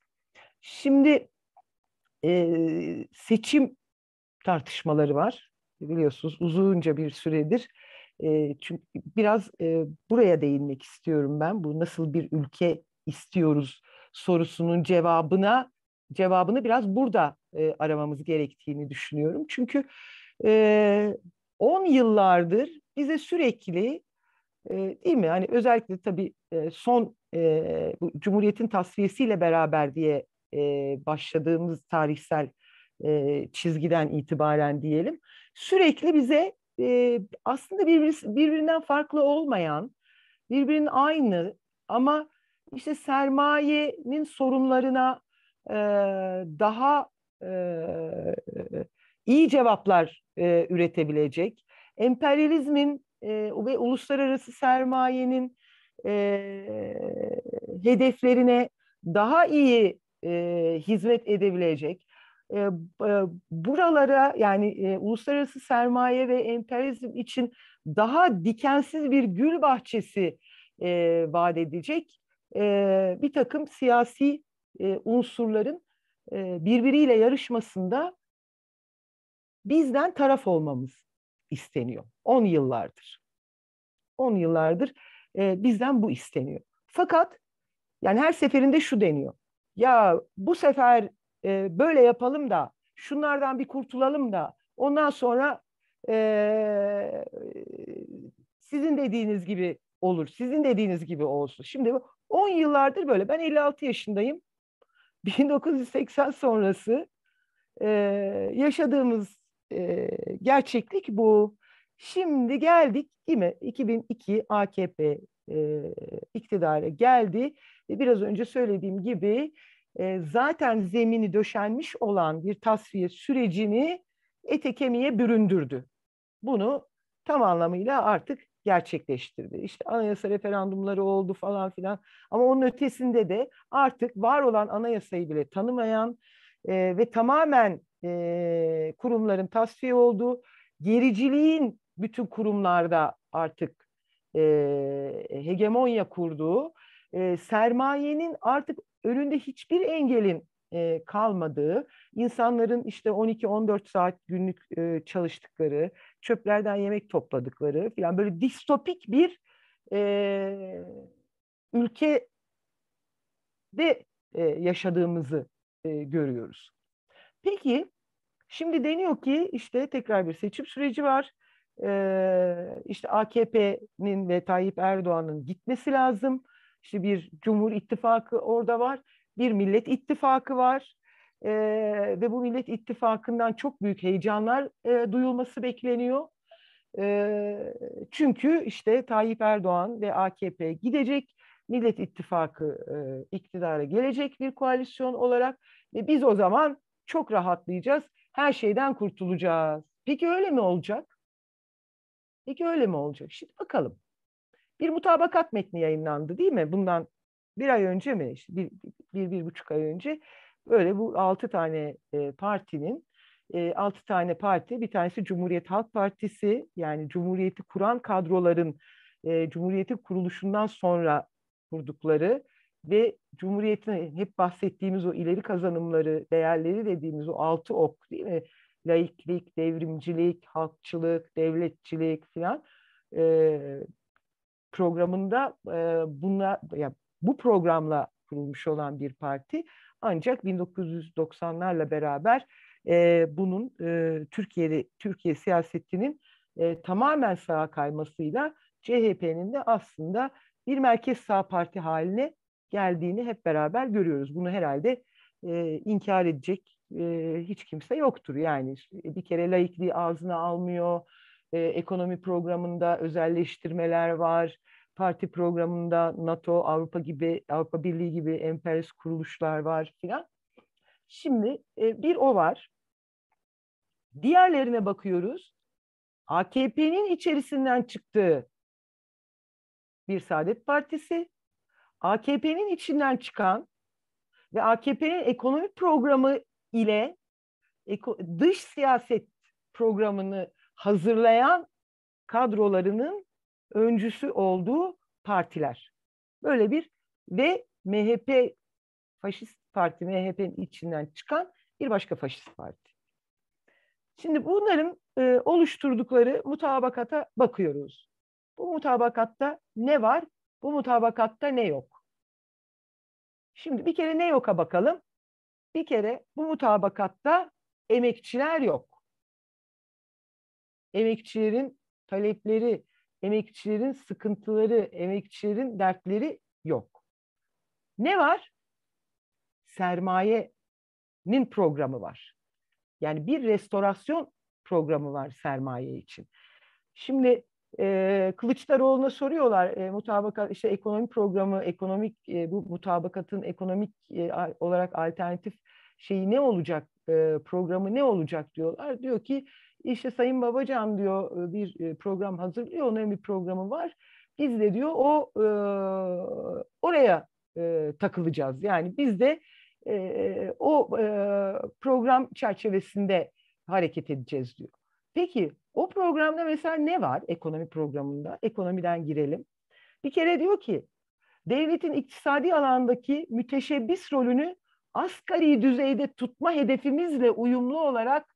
Şimdi e, seçim tartışmaları var. Biliyorsunuz uzunca bir süredir. E, çünkü biraz e, buraya değinmek istiyorum ben. Bu nasıl bir ülke istiyoruz sorusunun cevabına cevabını biraz burada e, aramamız gerektiğini düşünüyorum. Çünkü 10 e, yıllardır bize sürekli e, değil mi? Hani özellikle tabii e, son e, bu Cumhuriyet'in tasfiyesiyle beraber diye e, başladığımız tarihsel e, çizgiden itibaren diyelim sürekli bize e, aslında birbir, birbirinden farklı olmayan, birbirinin aynı ama işte sermayenin sorunlarına e, daha ee, iyi cevaplar e, üretebilecek. Emperyalizmin e, ve uluslararası sermayenin e, hedeflerine daha iyi hizmet edebilecek. Buralara yani uluslararası sermaye ve emperyalizm için daha dikensiz bir gül bahçesi vaat edecek bir takım siyasi unsurların e, birbiriyle yarışmasında bizden taraf olmamız isteniyor. 10 yıllardır. 10 yıllardır e, bizden bu isteniyor. Fakat yani her seferinde şu deniyor. Ya bu sefer e, böyle yapalım da şunlardan bir kurtulalım da ondan sonra sizin dediğiniz gibi olur. Sizin dediğiniz gibi olsun. Şimdi 10 yıllardır böyle. Ben 56 yaşındayım. 1980 sonrası e, yaşadığımız e, gerçeklik bu. Şimdi geldik değil mi? 2002 AKP e, iktidara geldi. E, biraz önce söylediğim gibi e, zaten zemini döşenmiş olan bir tasfiye sürecini ete kemiğe büründürdü. Bunu tam anlamıyla artık gerçekleştirdi. İşte anayasa referandumları oldu falan filan. Ama onun ötesinde de artık var olan anayasayı bile tanımayan e, ve tamamen e, kurumların tasfiye olduğu gericiliğin bütün kurumlarda artık e, hegemonya kurduğu, e, sermayenin artık önünde hiçbir engelin e, kalmadığı, insanların işte 12-14 saat günlük e, çalıştıkları, çöplerden yemek topladıkları falan böyle distopik bir e, de e, yaşadığımızı e, görüyoruz. Peki şimdi deniyor ki işte tekrar bir seçim süreci var. E, işte AKP'nin ve Tayyip Erdoğan'ın gitmesi lazım. İşte bir Cumhur İttifakı orada var. Bir Millet İttifakı var e, ve bu Millet İttifakı'ndan çok büyük heyecanlar e, duyulması bekleniyor. E, çünkü işte Tayyip Erdoğan ve AKP gidecek, Millet İttifakı e, iktidara gelecek bir koalisyon olarak ve biz o zaman çok rahatlayacağız, her şeyden kurtulacağız. Peki öyle mi olacak? Peki öyle mi olacak? Şimdi bakalım. Bir mutabakat metni yayınlandı değil mi? Bundan bir ay önce mi? İşte bir, bir, bir, bir buçuk ay önce Böyle bu altı tane e, partinin e, 6 tane parti. Bir tanesi Cumhuriyet Halk Partisi yani Cumhuriyeti kuran kadroların e, Cumhuriyet'in kuruluşundan sonra kurdukları ve Cumhuriyet'in hep bahsettiğimiz o ileri kazanımları, değerleri dediğimiz o altı ok değil mi? Laiklik, devrimcilik, halkçılık, devletçilik filan e, programında e, buna, yani bu programla kurulmuş olan bir parti. Ancak 1990'larla beraber e, bunun e, Türkiye'de Türkiye siyasetinin e, tamamen sağa kaymasıyla CHP'nin de aslında bir merkez sağ parti haline geldiğini hep beraber görüyoruz. Bunu herhalde e, inkar edecek e, hiç kimse yoktur. Yani bir kere laikliği ağzına almıyor, e, ekonomi programında özelleştirmeler var, parti programında NATO, Avrupa gibi Avrupa Birliği gibi emperyalist kuruluşlar var filan. Şimdi e, bir o var. Diğerlerine bakıyoruz. AKP'nin içerisinden çıktığı bir Saadet Partisi, AKP'nin içinden çıkan ve AKP'nin ekonomi programı ile dış siyaset programını hazırlayan kadrolarının öncüsü olduğu partiler. Böyle bir ve MHP faşist parti MHP'nin içinden çıkan bir başka faşist parti. Şimdi bunların e, oluşturdukları mutabakata bakıyoruz. Bu mutabakatta ne var? Bu mutabakatta ne yok? Şimdi bir kere ne yoka bakalım. Bir kere bu mutabakatta emekçiler yok. Emekçilerin talepleri, emekçilerin sıkıntıları, emekçilerin dertleri yok. Ne var? Sermayenin programı var. Yani bir restorasyon programı var sermaye için. Şimdi e, Kılıçdaroğlu'na soruyorlar e, mutabakat işte ekonomi programı, ekonomik e, bu mutabakatın ekonomik e, olarak alternatif şeyi ne olacak, e, programı ne olacak diyorlar. Diyor ki işte Sayın Babacan diyor e, bir e, program hazırlıyor. Onun bir programı var. Biz de diyor o e, oraya e, takılacağız. Yani biz de e, o e, program çerçevesinde hareket edeceğiz diyor. Peki o programda mesela ne var ekonomi programında? Ekonomiden girelim. Bir kere diyor ki devletin iktisadi alandaki müteşebbis rolünü asgari düzeyde tutma hedefimizle uyumlu olarak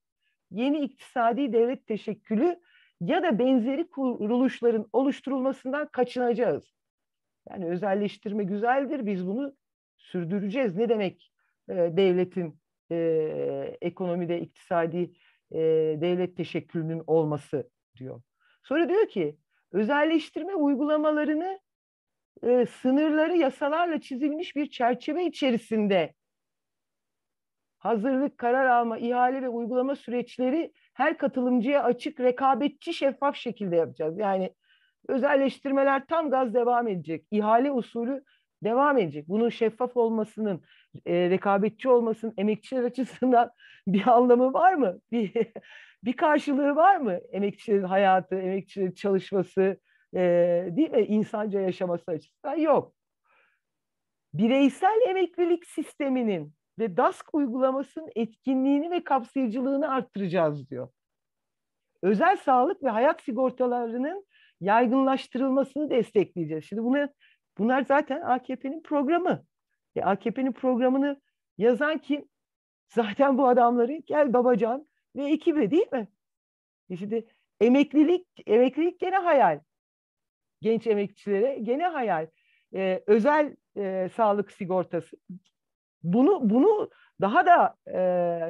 yeni iktisadi devlet teşekkülü ya da benzeri kuruluşların oluşturulmasından kaçınacağız. Yani özelleştirme güzeldir, biz bunu sürdüreceğiz. Ne demek e, devletin e, ekonomide iktisadi e, devlet teşekkülünün olması diyor. Sonra diyor ki özelleştirme uygulamalarını e, sınırları yasalarla çizilmiş bir çerçeve içerisinde hazırlık, karar alma, ihale ve uygulama süreçleri her katılımcıya açık, rekabetçi, şeffaf şekilde yapacağız. Yani özelleştirmeler tam gaz devam edecek. İhale usulü devam edecek. Bunun şeffaf olmasının, e, rekabetçi olmasının emekçiler açısından bir anlamı var mı? Bir, bir karşılığı var mı? Emekçilerin hayatı, emekçilerin çalışması, e, değil mi? İnsanca yaşaması açısından yok. Bireysel emeklilik sisteminin ve DASK uygulamasının etkinliğini ve kapsayıcılığını arttıracağız diyor. Özel sağlık ve hayat sigortalarının yaygınlaştırılmasını destekleyeceğiz. Şimdi bunlar, bunlar zaten AKP'nin programı. E AKP'nin programını yazan kim? Zaten bu adamların gel babacan ve ekibi değil mi? E şimdi emeklilik, emeklilik gene hayal. Genç emekçilere gene hayal. E, özel e, sağlık sigortası bunu bunu daha da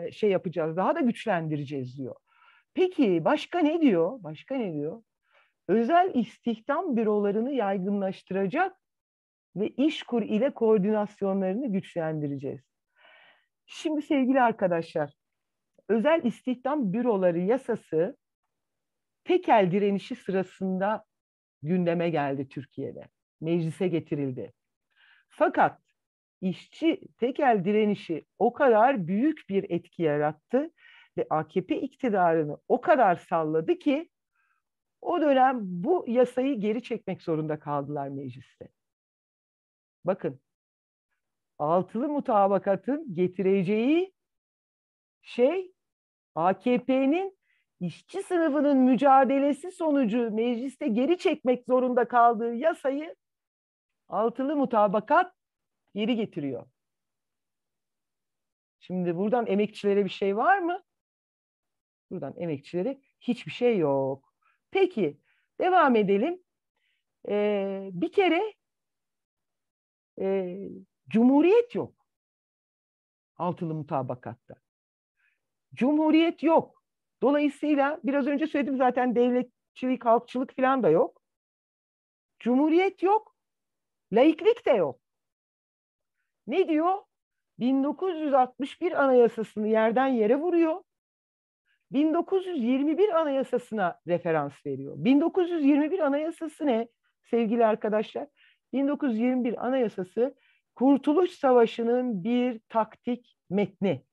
e, şey yapacağız, daha da güçlendireceğiz diyor. Peki başka ne diyor? Başka ne diyor? Özel istihdam bürolarını yaygınlaştıracak ve işkur ile koordinasyonlarını güçlendireceğiz. Şimdi sevgili arkadaşlar, özel istihdam büroları yasası tekel direnişi sırasında gündeme geldi Türkiye'de. Meclise getirildi. Fakat işçi tekel direnişi o kadar büyük bir etki yarattı ve AKP iktidarını o kadar salladı ki o dönem bu yasayı geri çekmek zorunda kaldılar mecliste. Bakın altılı mutabakatın getireceği şey AKP'nin işçi sınıfının mücadelesi sonucu mecliste geri çekmek zorunda kaldığı yasayı altılı mutabakat geri getiriyor. Şimdi buradan emekçilere bir şey var mı? Buradan emekçilere hiçbir şey yok. Peki devam edelim. Ee, bir kere e, cumhuriyet yok. Altılı mutabakatta. Cumhuriyet yok. Dolayısıyla biraz önce söyledim zaten devletçilik, halkçılık falan da yok. Cumhuriyet yok. Laiklik de yok. Ne diyor? 1961 Anayasası'nı yerden yere vuruyor. 1921 Anayasası'na referans veriyor. 1921 Anayasası ne sevgili arkadaşlar? 1921 Anayasası Kurtuluş Savaşı'nın bir taktik metni.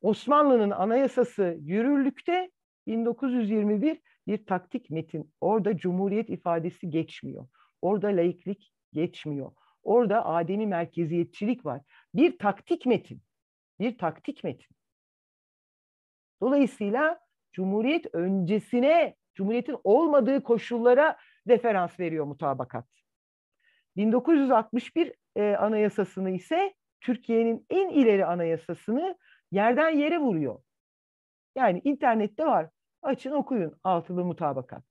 Osmanlı'nın anayasası yürürlükte 1921 bir taktik metin. Orada cumhuriyet ifadesi geçmiyor. Orada laiklik geçmiyor. Orada Adem'i merkeziyetçilik var. Bir taktik metin. Bir taktik metin. Dolayısıyla Cumhuriyet öncesine, Cumhuriyet'in olmadığı koşullara referans veriyor mutabakat. 1961 e, anayasasını ise Türkiye'nin en ileri anayasasını yerden yere vuruyor. Yani internette var. Açın okuyun altılı mutabakat.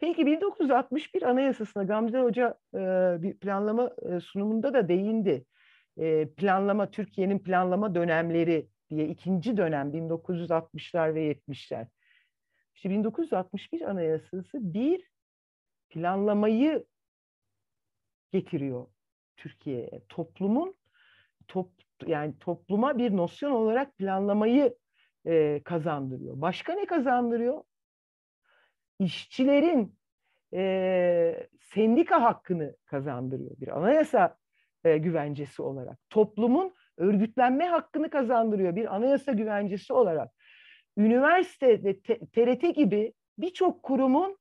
Peki 1961 Anayasası'na Gamze Hoca e, bir planlama e, sunumunda da değindi. E, planlama Türkiye'nin planlama dönemleri diye ikinci dönem 1960'lar ve 70'ler. İşte 1961 Anayasası bir planlamayı getiriyor Türkiye'ye. Toplumun top yani topluma bir nosyon olarak planlamayı e, kazandırıyor. Başka ne kazandırıyor? işçilerin e, sendika hakkını kazandırıyor. Bir anayasa e, güvencesi olarak. Toplumun örgütlenme hakkını kazandırıyor bir anayasa güvencesi olarak. Üniversite ve TRT gibi birçok kurumun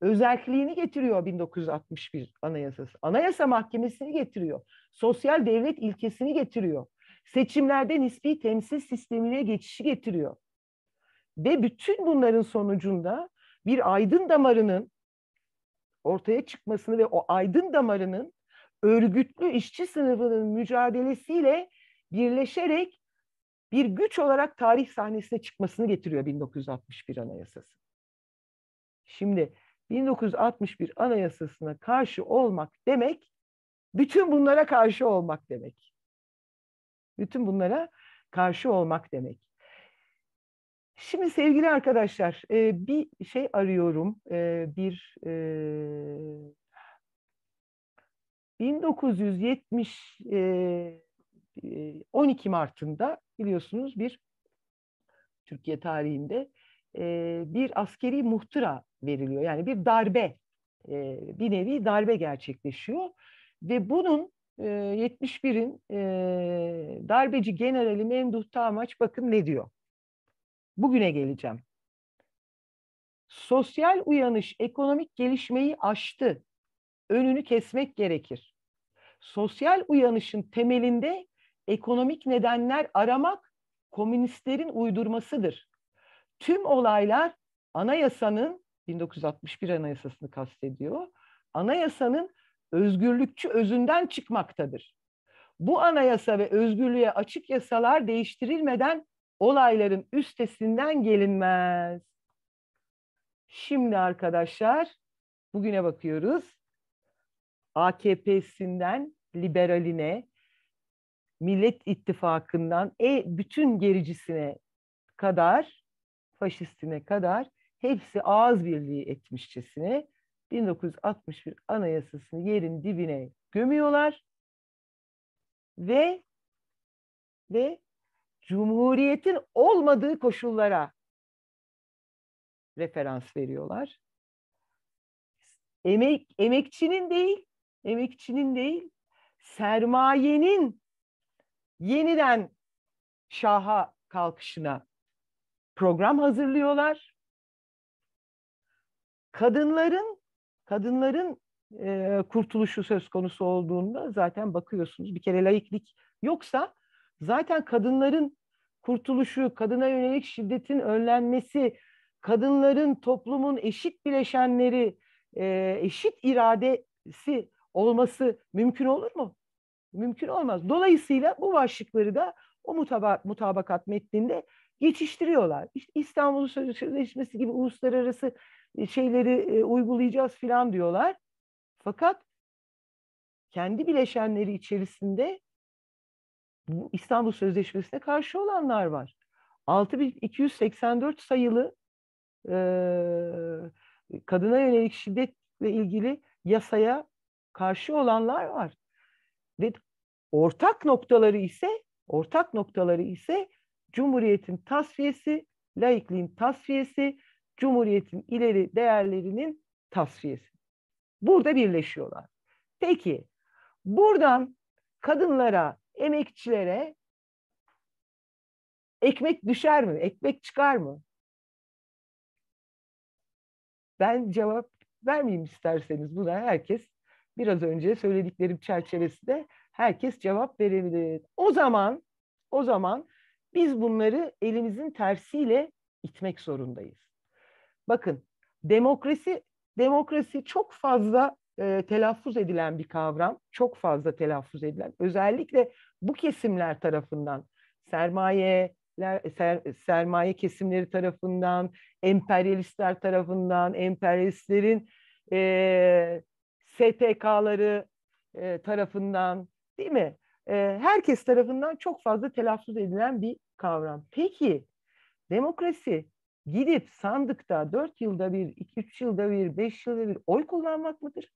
özelliğini getiriyor 1961 anayasası. Anayasa mahkemesini getiriyor. Sosyal devlet ilkesini getiriyor. Seçimlerde nispi temsil sistemine geçişi getiriyor. Ve bütün bunların sonucunda bir aydın damarının ortaya çıkmasını ve o aydın damarının örgütlü işçi sınıfının mücadelesiyle birleşerek bir güç olarak tarih sahnesine çıkmasını getiriyor 1961 Anayasası. Şimdi 1961 Anayasasına karşı olmak demek bütün bunlara karşı olmak demek. Bütün bunlara karşı olmak demek. Şimdi sevgili arkadaşlar e, bir şey arıyorum. E, bir e, 1970 e, 12 e, Mart'ında biliyorsunuz bir Türkiye tarihinde e, bir askeri muhtıra veriliyor. Yani bir darbe, e, bir nevi darbe gerçekleşiyor. Ve bunun e, 71'in e, darbeci generali Memduh Tamaç bakın ne diyor. Bugüne geleceğim. Sosyal uyanış ekonomik gelişmeyi aştı. Önünü kesmek gerekir. Sosyal uyanışın temelinde ekonomik nedenler aramak komünistlerin uydurmasıdır. Tüm olaylar anayasanın 1961 anayasasını kastediyor. Anayasanın özgürlükçü özünden çıkmaktadır. Bu anayasa ve özgürlüğe açık yasalar değiştirilmeden olayların üstesinden gelinmez. Şimdi arkadaşlar bugüne bakıyoruz. AKP'sinden liberaline, Millet İttifakı'ndan e bütün gericisine kadar, faşistine kadar hepsi ağız birliği etmişçesine 1961 Anayasasını yerin dibine gömüyorlar ve ve cumhuriyetin olmadığı koşullara referans veriyorlar. Emek, emekçinin değil, emekçinin değil, sermayenin yeniden şaha kalkışına program hazırlıyorlar. Kadınların kadınların e, kurtuluşu söz konusu olduğunda zaten bakıyorsunuz bir kere laiklik yoksa zaten kadınların kurtuluşu, kadına yönelik şiddetin önlenmesi, kadınların toplumun eşit bileşenleri, e, eşit iradesi olması mümkün olur mu? Mümkün olmaz. Dolayısıyla bu başlıkları da o mutabak, mutabakat metninde geçiştiriyorlar. İşte İstanbul Sözleşmesi gibi uluslararası e, şeyleri e, uygulayacağız filan diyorlar. Fakat kendi bileşenleri içerisinde bu İstanbul Sözleşmesi'ne karşı olanlar var. 6284 sayılı e, kadına yönelik şiddetle ilgili yasaya karşı olanlar var. Ve ortak noktaları ise ortak noktaları ise Cumhuriyet'in tasfiyesi, laikliğin tasfiyesi, Cumhuriyet'in ileri değerlerinin tasfiyesi. Burada birleşiyorlar. Peki buradan kadınlara emekçilere ekmek düşer mi? Ekmek çıkar mı? Ben cevap vermeyeyim isterseniz buna herkes biraz önce söylediklerim çerçevesinde herkes cevap verebilir. O zaman o zaman biz bunları elimizin tersiyle itmek zorundayız. Bakın demokrasi demokrasi çok fazla e, telaffuz edilen bir kavram. Çok fazla telaffuz edilen. Özellikle bu kesimler tarafından sermaye, ser, sermaye kesimleri tarafından, emperyalistler tarafından, emperyalistlerin e, STK'ları e, tarafından değil mi? E, herkes tarafından çok fazla telaffuz edilen bir kavram. Peki demokrasi gidip sandıkta 4 yılda bir, 2-3 yılda bir, 5 yılda bir oy kullanmak mıdır?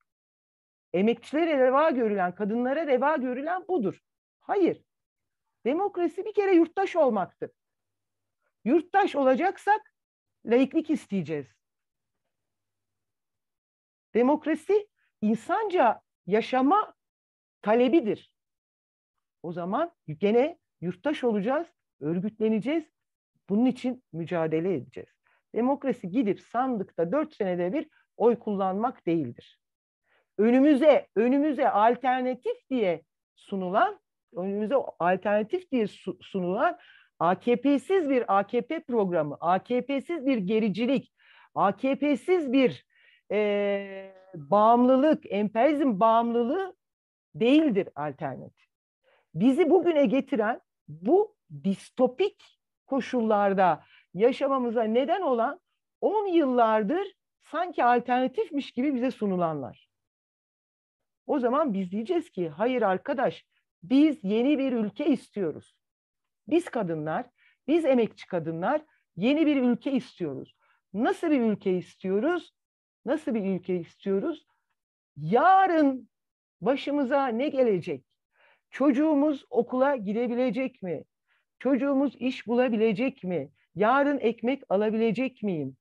emekçilere reva görülen, kadınlara reva görülen budur. Hayır. Demokrasi bir kere yurttaş olmaktır. Yurttaş olacaksak laiklik isteyeceğiz. Demokrasi insanca yaşama talebidir. O zaman gene yurttaş olacağız, örgütleneceğiz, bunun için mücadele edeceğiz. Demokrasi gidip sandıkta dört senede bir oy kullanmak değildir önümüze önümüze alternatif diye sunulan önümüze alternatif diye sunulan AKP'siz bir AKP programı, AKP'siz bir gericilik, AKP'siz bir e, bağımlılık, emperyalizm bağımlılığı değildir alternatif. Bizi bugüne getiren bu distopik koşullarda yaşamamıza neden olan 10 yıllardır sanki alternatifmiş gibi bize sunulanlar. O zaman biz diyeceğiz ki hayır arkadaş biz yeni bir ülke istiyoruz. Biz kadınlar, biz emekçi kadınlar yeni bir ülke istiyoruz. Nasıl bir ülke istiyoruz? Nasıl bir ülke istiyoruz? Yarın başımıza ne gelecek? Çocuğumuz okula gidebilecek mi? Çocuğumuz iş bulabilecek mi? Yarın ekmek alabilecek miyim?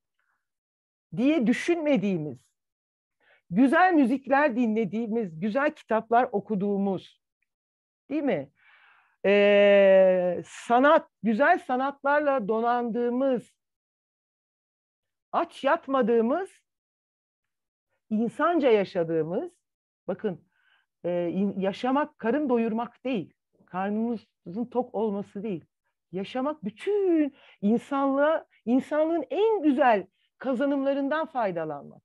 diye düşünmediğimiz güzel müzikler dinlediğimiz, güzel kitaplar okuduğumuz, değil mi? Ee, sanat, güzel sanatlarla donandığımız, aç yatmadığımız, insanca yaşadığımız, bakın e, yaşamak karın doyurmak değil, karnımızın tok olması değil. Yaşamak bütün insanlığa, insanlığın en güzel kazanımlarından faydalanmak.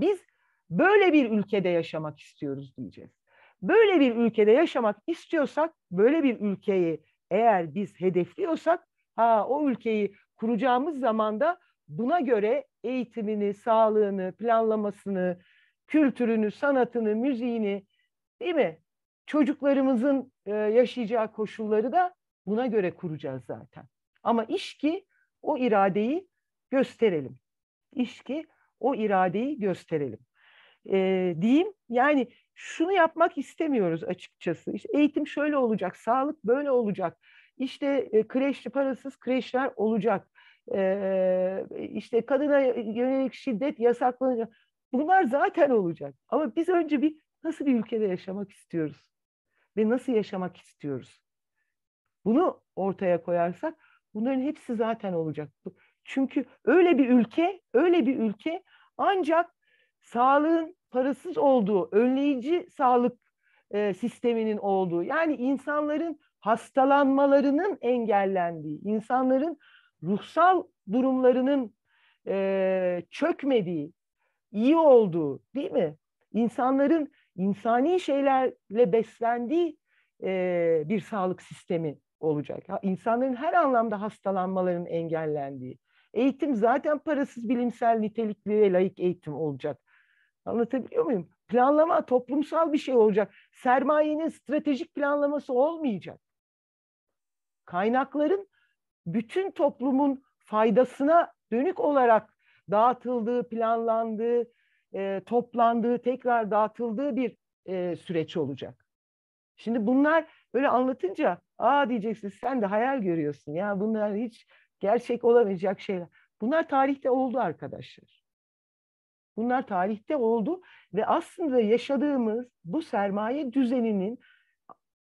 Biz böyle bir ülkede yaşamak istiyoruz diyeceğiz. Böyle bir ülkede yaşamak istiyorsak, böyle bir ülkeyi eğer biz hedefliyorsak, ha o ülkeyi kuracağımız zaman da buna göre eğitimini, sağlığını, planlamasını, kültürünü, sanatını, müziğini değil mi? Çocuklarımızın e, yaşayacağı koşulları da buna göre kuracağız zaten. Ama iş ki o iradeyi gösterelim. İş ki o iradeyi gösterelim. E, diyeyim yani şunu yapmak istemiyoruz açıkçası. İşte eğitim şöyle olacak, sağlık böyle olacak. İşte e, kreş parasız kreşler olacak. E, işte kadına yönelik şiddet yasaklanacak. Bunlar zaten olacak. Ama biz önce bir nasıl bir ülkede yaşamak istiyoruz ve nasıl yaşamak istiyoruz? Bunu ortaya koyarsak bunların hepsi zaten olacak. Çünkü öyle bir ülke, öyle bir ülke ancak sağlığın parasız olduğu, önleyici sağlık e, sisteminin olduğu, yani insanların hastalanmalarının engellendiği, insanların ruhsal durumlarının e, çökmediği, iyi olduğu değil mi? İnsanların insani şeylerle beslendiği e, bir sağlık sistemi olacak. İnsanların her anlamda hastalanmaların engellendiği, Eğitim zaten parasız bilimsel nitelikli ve layık eğitim olacak. Anlatabiliyor muyum? Planlama toplumsal bir şey olacak. Sermayenin stratejik planlaması olmayacak. Kaynakların bütün toplumun faydasına dönük olarak dağıtıldığı, planlandığı, e, toplandığı, tekrar dağıtıldığı bir e, süreç olacak. Şimdi bunlar böyle anlatınca aa diyeceksin sen de hayal görüyorsun ya bunlar hiç gerçek olamayacak şeyler. Bunlar tarihte oldu arkadaşlar. Bunlar tarihte oldu ve aslında yaşadığımız bu sermaye düzeninin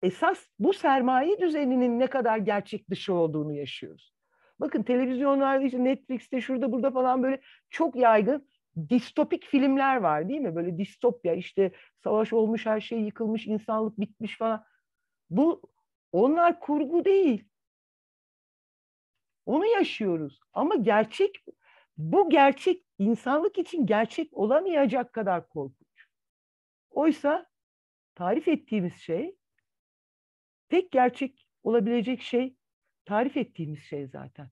esas bu sermaye düzeninin ne kadar gerçek dışı olduğunu yaşıyoruz. Bakın televizyonlarda işte Netflix'te şurada burada falan böyle çok yaygın distopik filmler var değil mi? Böyle distopya işte savaş olmuş her şey yıkılmış insanlık bitmiş falan. Bu onlar kurgu değil. Onu yaşıyoruz. Ama gerçek bu gerçek insanlık için gerçek olamayacak kadar korkunç. Oysa tarif ettiğimiz şey tek gerçek olabilecek şey tarif ettiğimiz şey zaten.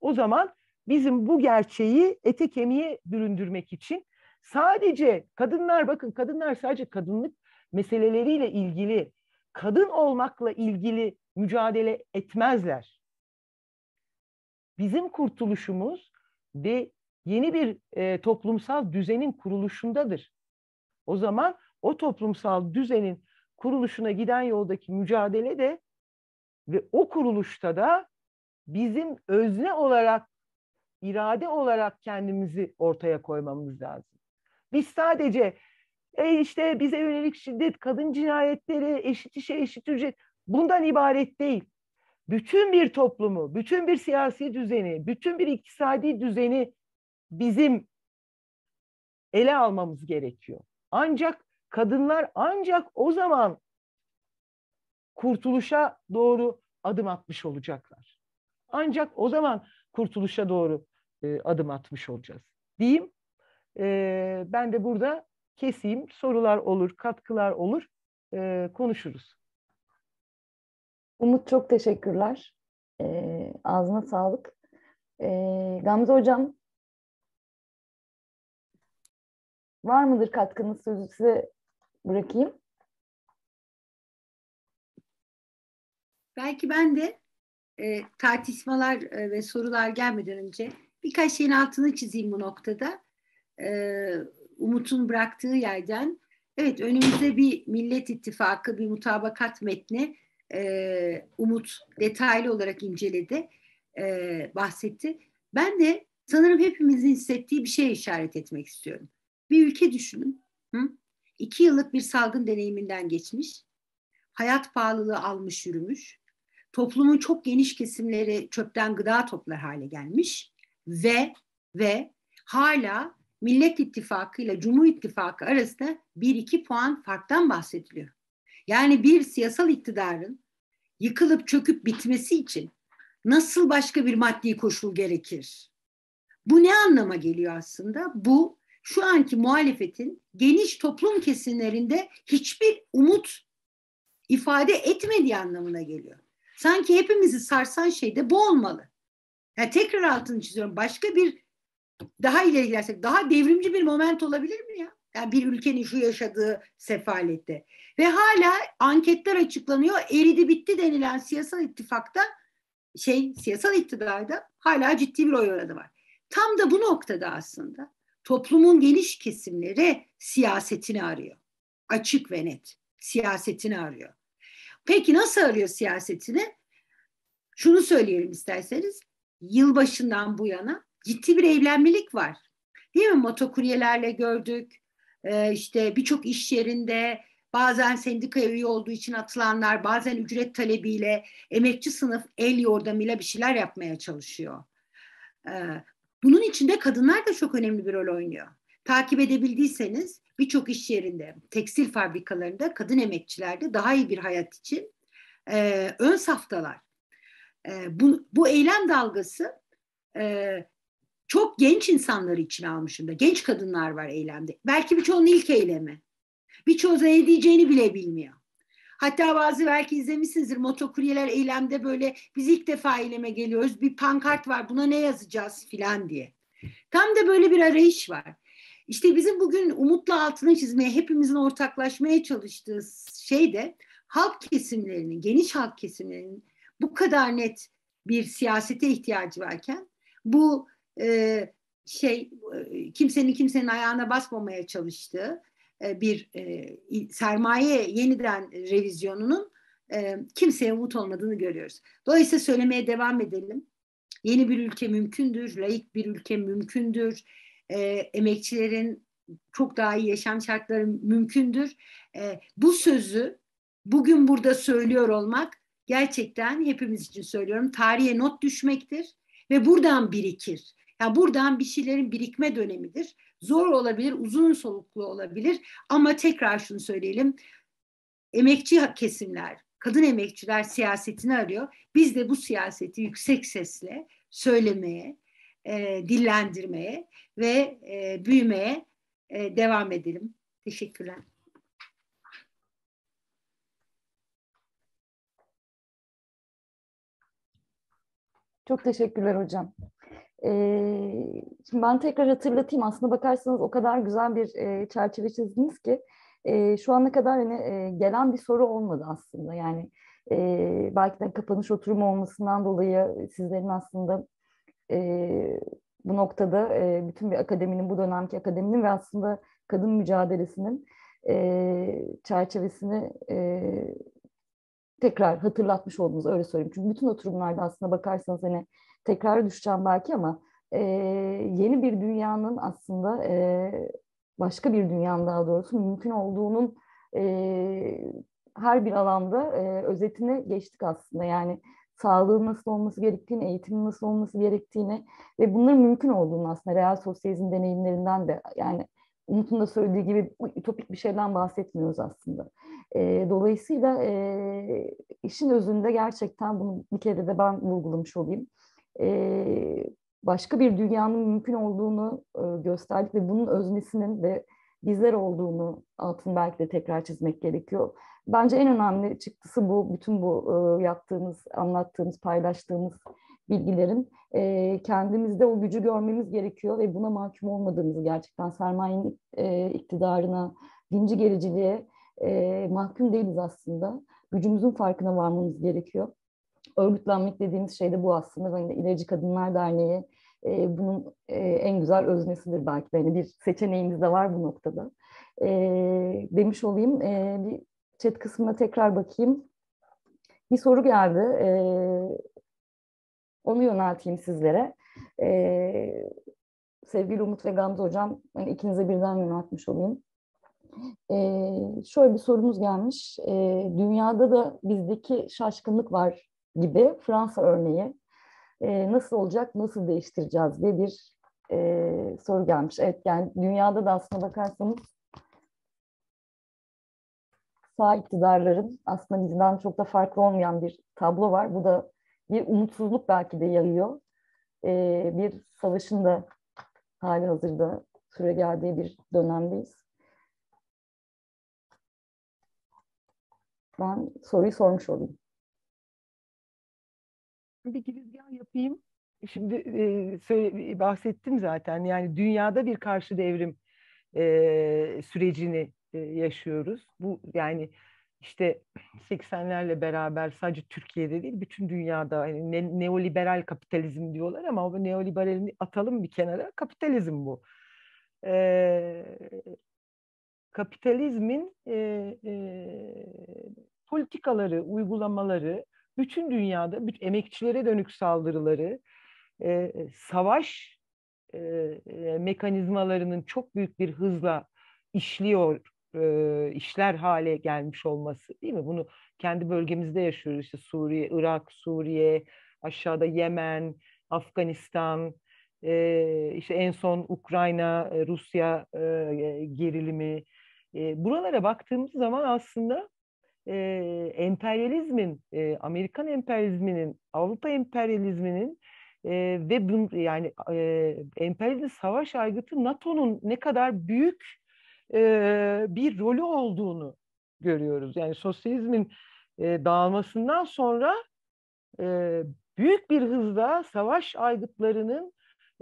O zaman bizim bu gerçeği ete kemiğe büründürmek için sadece kadınlar bakın kadınlar sadece kadınlık meseleleriyle ilgili kadın olmakla ilgili mücadele etmezler bizim kurtuluşumuz ve yeni bir e, toplumsal düzenin kuruluşundadır. O zaman o toplumsal düzenin kuruluşuna giden yoldaki mücadele de ve o kuruluşta da bizim özne olarak, irade olarak kendimizi ortaya koymamız lazım. Biz sadece e işte bize yönelik şiddet, kadın cinayetleri, eşit işe eşit ücret bundan ibaret değil bütün bir toplumu, bütün bir siyasi düzeni, bütün bir iktisadi düzeni bizim ele almamız gerekiyor. Ancak kadınlar ancak o zaman kurtuluşa doğru adım atmış olacaklar. Ancak o zaman kurtuluşa doğru e, adım atmış olacağız. Diyeyim, e, ben de burada keseyim. Sorular olur, katkılar olur, e, konuşuruz. Umut çok teşekkürler. E, ağzına sağlık. E, Gamze Hocam var mıdır katkınız sözü size bırakayım. Belki ben de e, tartışmalar e, ve sorular gelmeden önce birkaç şeyin altını çizeyim bu noktada. E, Umut'un bıraktığı yerden. Evet önümüzde bir Millet ittifakı, bir mutabakat metni e, Umut detaylı olarak inceledi, e, bahsetti. Ben de sanırım hepimizin hissettiği bir şeye işaret etmek istiyorum. Bir ülke düşünün. Hı? İki yıllık bir salgın deneyiminden geçmiş. Hayat pahalılığı almış yürümüş. Toplumun çok geniş kesimleri çöpten gıda toplar hale gelmiş. Ve ve hala Millet İttifakı ile Cumhur İttifakı arasında bir iki puan farktan bahsediliyor. Yani bir siyasal iktidarın yıkılıp çöküp bitmesi için nasıl başka bir maddi koşul gerekir? Bu ne anlama geliyor aslında? Bu şu anki muhalefetin geniş toplum kesimlerinde hiçbir umut ifade etmediği anlamına geliyor. Sanki hepimizi sarsan şey de bu olmalı. Yani tekrar altını çiziyorum. Başka bir daha ileri gidersek daha devrimci bir moment olabilir mi ya? Yani bir ülkenin şu yaşadığı sefaleti. Ve hala anketler açıklanıyor. Eridi bitti denilen siyasal ittifakta şey siyasal iktidarda hala ciddi bir oy oranı var. Tam da bu noktada aslında toplumun geniş kesimleri siyasetini arıyor. Açık ve net siyasetini arıyor. Peki nasıl arıyor siyasetini? Şunu söyleyelim isterseniz. Yılbaşından bu yana ciddi bir evlenmelik var. Değil mi? Motokuryelerle gördük e, işte birçok iş yerinde bazen sendika üye olduğu için atılanlar, bazen ücret talebiyle emekçi sınıf el yordamıyla bir şeyler yapmaya çalışıyor. Ee, bunun içinde kadınlar da çok önemli bir rol oynuyor. Takip edebildiyseniz birçok iş yerinde, tekstil fabrikalarında kadın emekçilerde daha iyi bir hayat için e, ön saftalar. E, bu, bu eylem dalgası e, çok genç insanları içine almışım da. Genç kadınlar var eylemde. Belki birçoğun ilk eylemi. Birçoğu ne diyeceğini bile bilmiyor. Hatta bazı belki izlemişsinizdir motokuryeler eylemde böyle biz ilk defa eyleme geliyoruz. Bir pankart var buna ne yazacağız filan diye. Tam da böyle bir arayış var. İşte bizim bugün umutla altına çizmeye hepimizin ortaklaşmaya çalıştığı şey de halk kesimlerinin, geniş halk kesimlerinin bu kadar net bir siyasete ihtiyacı varken bu e, şey e, kimsenin kimsenin ayağına basmamaya çalıştığı e, bir sermaye yeniden revizyonunun e, kimseye umut olmadığını görüyoruz. Dolayısıyla söylemeye devam edelim. Yeni bir ülke mümkündür, layık bir ülke mümkündür, emekçilerin çok daha iyi yaşam şartları mümkündür. bu sözü bugün burada söylüyor olmak gerçekten hepimiz için söylüyorum tarihe not düşmektir ve buradan birikir. Yani buradan bir şeylerin birikme dönemidir. Zor olabilir, uzun soluklu olabilir ama tekrar şunu söyleyelim. Emekçi kesimler, kadın emekçiler siyasetini arıyor. Biz de bu siyaseti yüksek sesle söylemeye, e, dillendirmeye ve e, büyümeye e, devam edelim. Teşekkürler. Çok teşekkürler hocam. E, şimdi ben tekrar hatırlatayım aslında bakarsanız o kadar güzel bir e, çerçeve çizdiniz ki e, şu ana kadar hani e, gelen bir soru olmadı aslında yani e, belki de kapanış oturumu olmasından dolayı sizlerin aslında e, bu noktada e, bütün bir akademinin bu dönemki akademinin ve aslında kadın mücadelesinin e, çerçevesini e, tekrar hatırlatmış oldunuz öyle söyleyeyim. Çünkü bütün oturumlarda aslında bakarsanız hani tekrar düşeceğim belki ama e, yeni bir dünyanın aslında e, başka bir dünyanın daha doğrusu mümkün olduğunun e, her bir alanda e, özetine geçtik aslında. Yani sağlığın nasıl olması gerektiğini, eğitimin nasıl olması gerektiğini ve bunların mümkün olduğunu aslında real sosyalizm deneyimlerinden de yani Umut'un da söylediği gibi ütopik bir şeyden bahsetmiyoruz aslında. E, dolayısıyla e, işin özünde gerçekten bunu bir kere de ben vurgulamış olayım başka bir dünyanın mümkün olduğunu gösterdik ve bunun öznesinin ve bizler olduğunu altın belki de tekrar çizmek gerekiyor. Bence en önemli çıktısı bu, bütün bu yaptığımız, anlattığımız, paylaştığımız bilgilerin e, kendimizde o gücü görmemiz gerekiyor ve buna mahkum olmadığımızı gerçekten sermayenin e, iktidarına, dinci gericiliğe e, mahkum değiliz aslında. Gücümüzün farkına varmamız gerekiyor örgütlenmek dediğimiz şey de bu aslında. Hani İlacı Kadınlar Derneği e, bunun e, en güzel öznesidir belki Yani bir seçeneğimiz de var bu noktada. E, demiş olayım. E, bir chat kısmına tekrar bakayım. Bir soru geldi. E, onu yönelteyim sizlere. E, sevgili Umut ve Gamze Hocam, yani ikinize birden yöneltmiş olayım. Ee, şöyle bir sorumuz gelmiş. Ee, dünyada da bizdeki şaşkınlık var gibi Fransa örneği e, nasıl olacak, nasıl değiştireceğiz diye bir e, soru gelmiş. Evet yani dünyada da aslına bakarsanız sağ iktidarların aslında bizden çok da farklı olmayan bir tablo var. Bu da bir umutsuzluk belki de yayıyor. E, bir savaşın da hali hazırda süre geldiği bir dönemdeyiz. Ben soruyu sormuş olayım bir girizgah yapayım. Şimdi e, söyle, e, bahsettim zaten yani dünyada bir karşı devrim e, sürecini e, yaşıyoruz. Bu yani işte 80'lerle beraber sadece Türkiye'de değil bütün dünyada hani ne, neoliberal kapitalizm diyorlar ama o neoliberalini atalım bir kenara kapitalizm bu. E, kapitalizmin e, e, politikaları, uygulamaları bütün dünyada bütün emekçilere dönük saldırıları, e, e savaş e, e, mekanizmalarının çok büyük bir hızla işliyor, e, işler hale gelmiş olması değil mi? Bunu kendi bölgemizde yaşıyoruz işte Suriye, Irak, Suriye, aşağıda Yemen, Afganistan, e, işte en son Ukrayna, e, Rusya e, gerilimi. E, buralara baktığımız zaman aslında e, emperyalizmin, e, Amerikan emperyalizminin, Avrupa emperyalizminin e, ve bu, yani e, emperyalizm savaş aygıtı NATO'nun ne kadar büyük e, bir rolü olduğunu görüyoruz. Yani sosyalizmin e, dağılmasından sonra e, büyük bir hızla savaş aygıtlarının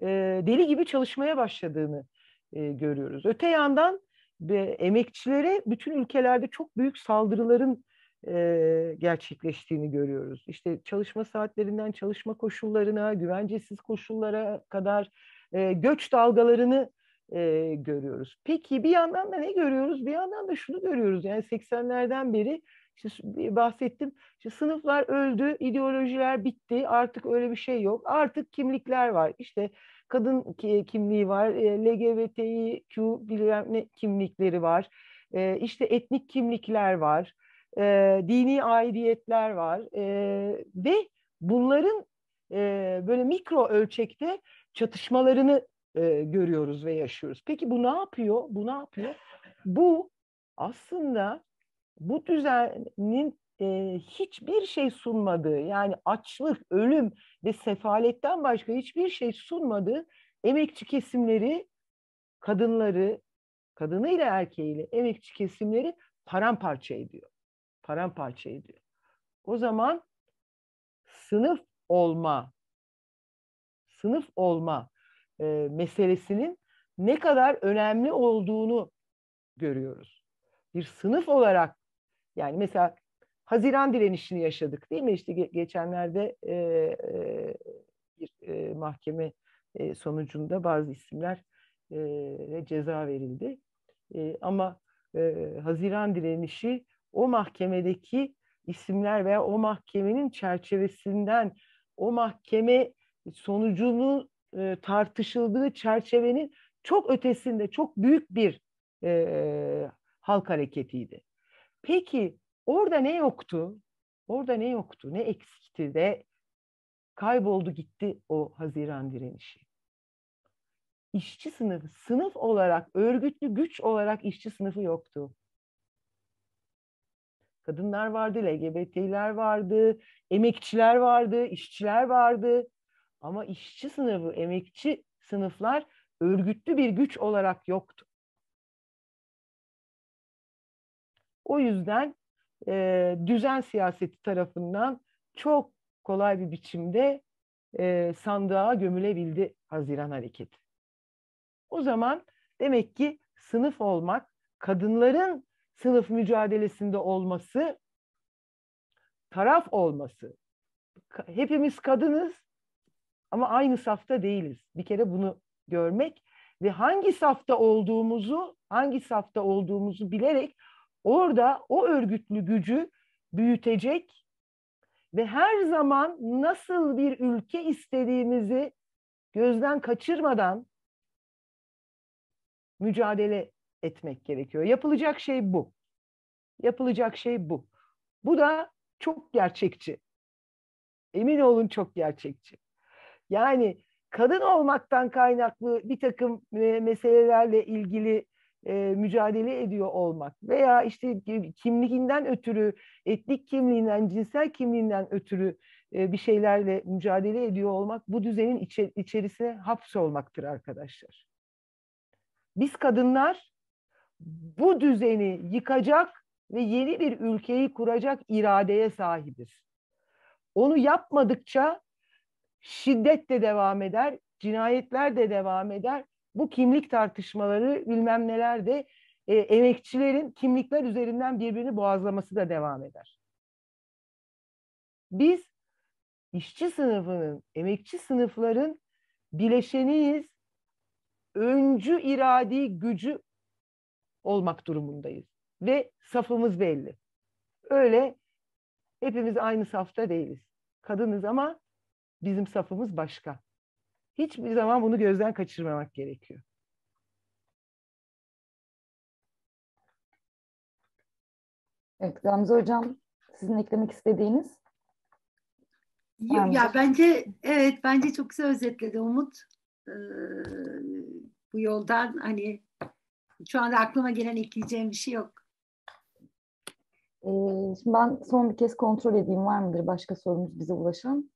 e, deli gibi çalışmaya başladığını e, görüyoruz. Öte yandan ve emekçilere bütün ülkelerde çok büyük saldırıların e, gerçekleştiğini görüyoruz. İşte çalışma saatlerinden çalışma koşullarına, güvencesiz koşullara kadar e, göç dalgalarını e, görüyoruz. Peki bir yandan da ne görüyoruz? Bir yandan da şunu görüyoruz. Yani 80'lerden beri işte bahsettim. İşte sınıflar öldü, ideolojiler bitti. Artık öyle bir şey yok. Artık kimlikler var. İşte kadın kimliği var, e, LGBTQ bilmem ne kimlikleri var, e, işte etnik kimlikler var, e, dini aidiyetler var ve bunların böyle mikro ölçekte çatışmalarını görüyoruz ve yaşıyoruz. Peki bu ne yapıyor? Bu ne yapıyor? Bu aslında bu düzenin e, hiçbir şey sunmadığı yani açlık, ölüm ve sefaletten başka hiçbir şey sunmadığı emekçi kesimleri, kadınları, kadınıyla erkeğiyle emekçi kesimleri paramparça ediyor. Paramparça ediyor. O zaman sınıf olma, sınıf olma e, meselesinin ne kadar önemli olduğunu görüyoruz. Bir sınıf olarak yani mesela Haziran direnişini yaşadık değil mi? İşte geçenlerde e, bir e, mahkeme e, sonucunda bazı isimler e, ceza verildi. E, ama e, Haziran direnişi o mahkemedeki isimler veya o mahkemenin çerçevesinden o mahkeme sonucunu e, tartışıldığı çerçevenin çok ötesinde çok büyük bir e, halk hareketiydi. Peki Orada ne yoktu? Orada ne yoktu? Ne eksikti de kayboldu gitti o Haziran direnişi. İşçi sınıfı, sınıf olarak, örgütlü güç olarak işçi sınıfı yoktu. Kadınlar vardı, LGBT'ler vardı, emekçiler vardı, işçiler vardı. Ama işçi sınıfı, emekçi sınıflar örgütlü bir güç olarak yoktu. O yüzden e, düzen siyaseti tarafından çok kolay bir biçimde e, sandığa gömülebildi Haziran Hareketi. O zaman demek ki sınıf olmak, kadınların sınıf mücadelesinde olması, taraf olması. Hepimiz kadınız ama aynı safta değiliz. Bir kere bunu görmek ve hangi safta olduğumuzu, hangi safta olduğumuzu bilerek Orada o örgütlü gücü büyütecek ve her zaman nasıl bir ülke istediğimizi gözden kaçırmadan mücadele etmek gerekiyor. Yapılacak şey bu. Yapılacak şey bu. Bu da çok gerçekçi. Emin olun çok gerçekçi. Yani kadın olmaktan kaynaklı bir takım meselelerle ilgili e, mücadele ediyor olmak veya işte kimliğinden ötürü, etnik kimliğinden, cinsel kimliğinden ötürü e, bir şeylerle mücadele ediyor olmak bu düzenin içe, içerisine hapsolmaktır arkadaşlar. Biz kadınlar bu düzeni yıkacak ve yeni bir ülkeyi kuracak iradeye sahibiz. Onu yapmadıkça şiddet de devam eder, cinayetler de devam eder bu kimlik tartışmaları bilmem neler de e, emekçilerin kimlikler üzerinden birbirini boğazlaması da devam eder. Biz işçi sınıfının, emekçi sınıfların bileşeniyiz. Öncü iradi gücü olmak durumundayız. Ve safımız belli. Öyle hepimiz aynı safta değiliz. Kadınız ama bizim safımız başka. Hiçbir zaman bunu gözden kaçırmamak gerekiyor. Evet Gamze Hocam sizin eklemek istediğiniz? Ya, ya bence evet bence çok güzel özetledi Umut. Ee, bu yoldan hani şu anda aklıma gelen ekleyeceğim bir şey yok. Ee, şimdi ben son bir kez kontrol edeyim var mıdır başka sorumuz bize ulaşan?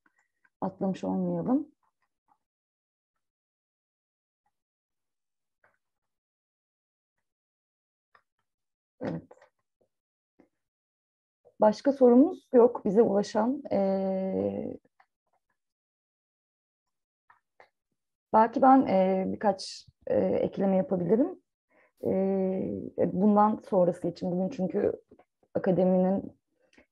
Atlamış olmayalım. Başka sorumuz yok bize ulaşan. E, belki ben e, birkaç e, ekleme yapabilirim. E, bundan sonrası için bugün çünkü akademinin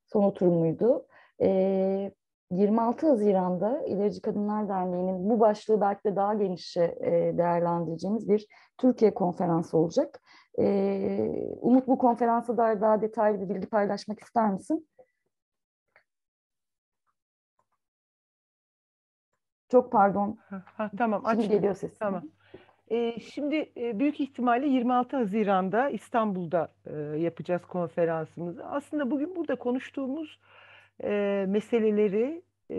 son oturumuydu. E, 26 Haziran'da İlerici Kadınlar Derneği'nin bu başlığı belki de daha genişe değerlendireceğimiz bir Türkiye konferansı olacak. Ee, Umut bu konferansa dair daha detaylı bir bilgi paylaşmak ister misin? Çok pardon. Ha, tamam. Şimdi açtım. geliyor ses. Tamam. E, şimdi e, büyük ihtimalle 26 Haziran'da İstanbul'da e, yapacağız konferansımızı. Aslında bugün burada konuştuğumuz e, meseleleri e,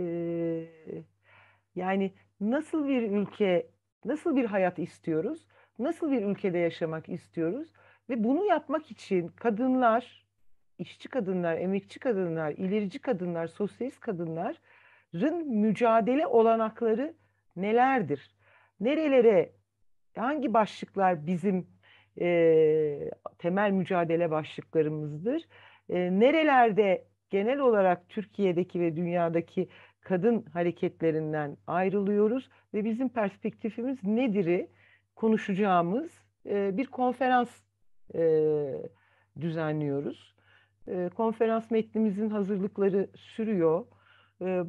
yani nasıl bir ülke, nasıl bir hayat istiyoruz? nasıl bir ülkede yaşamak istiyoruz? Ve bunu yapmak için kadınlar, işçi kadınlar, emekçi kadınlar, ilerici kadınlar, sosyalist kadınların mücadele olanakları nelerdir? Nerelere, hangi başlıklar bizim e, temel mücadele başlıklarımızdır? E, nerelerde genel olarak Türkiye'deki ve dünyadaki kadın hareketlerinden ayrılıyoruz ve bizim perspektifimiz nedir'i konuşacağımız e, bir konferans e, düzenliyoruz. E, konferans metnimizin hazırlıkları sürüyor.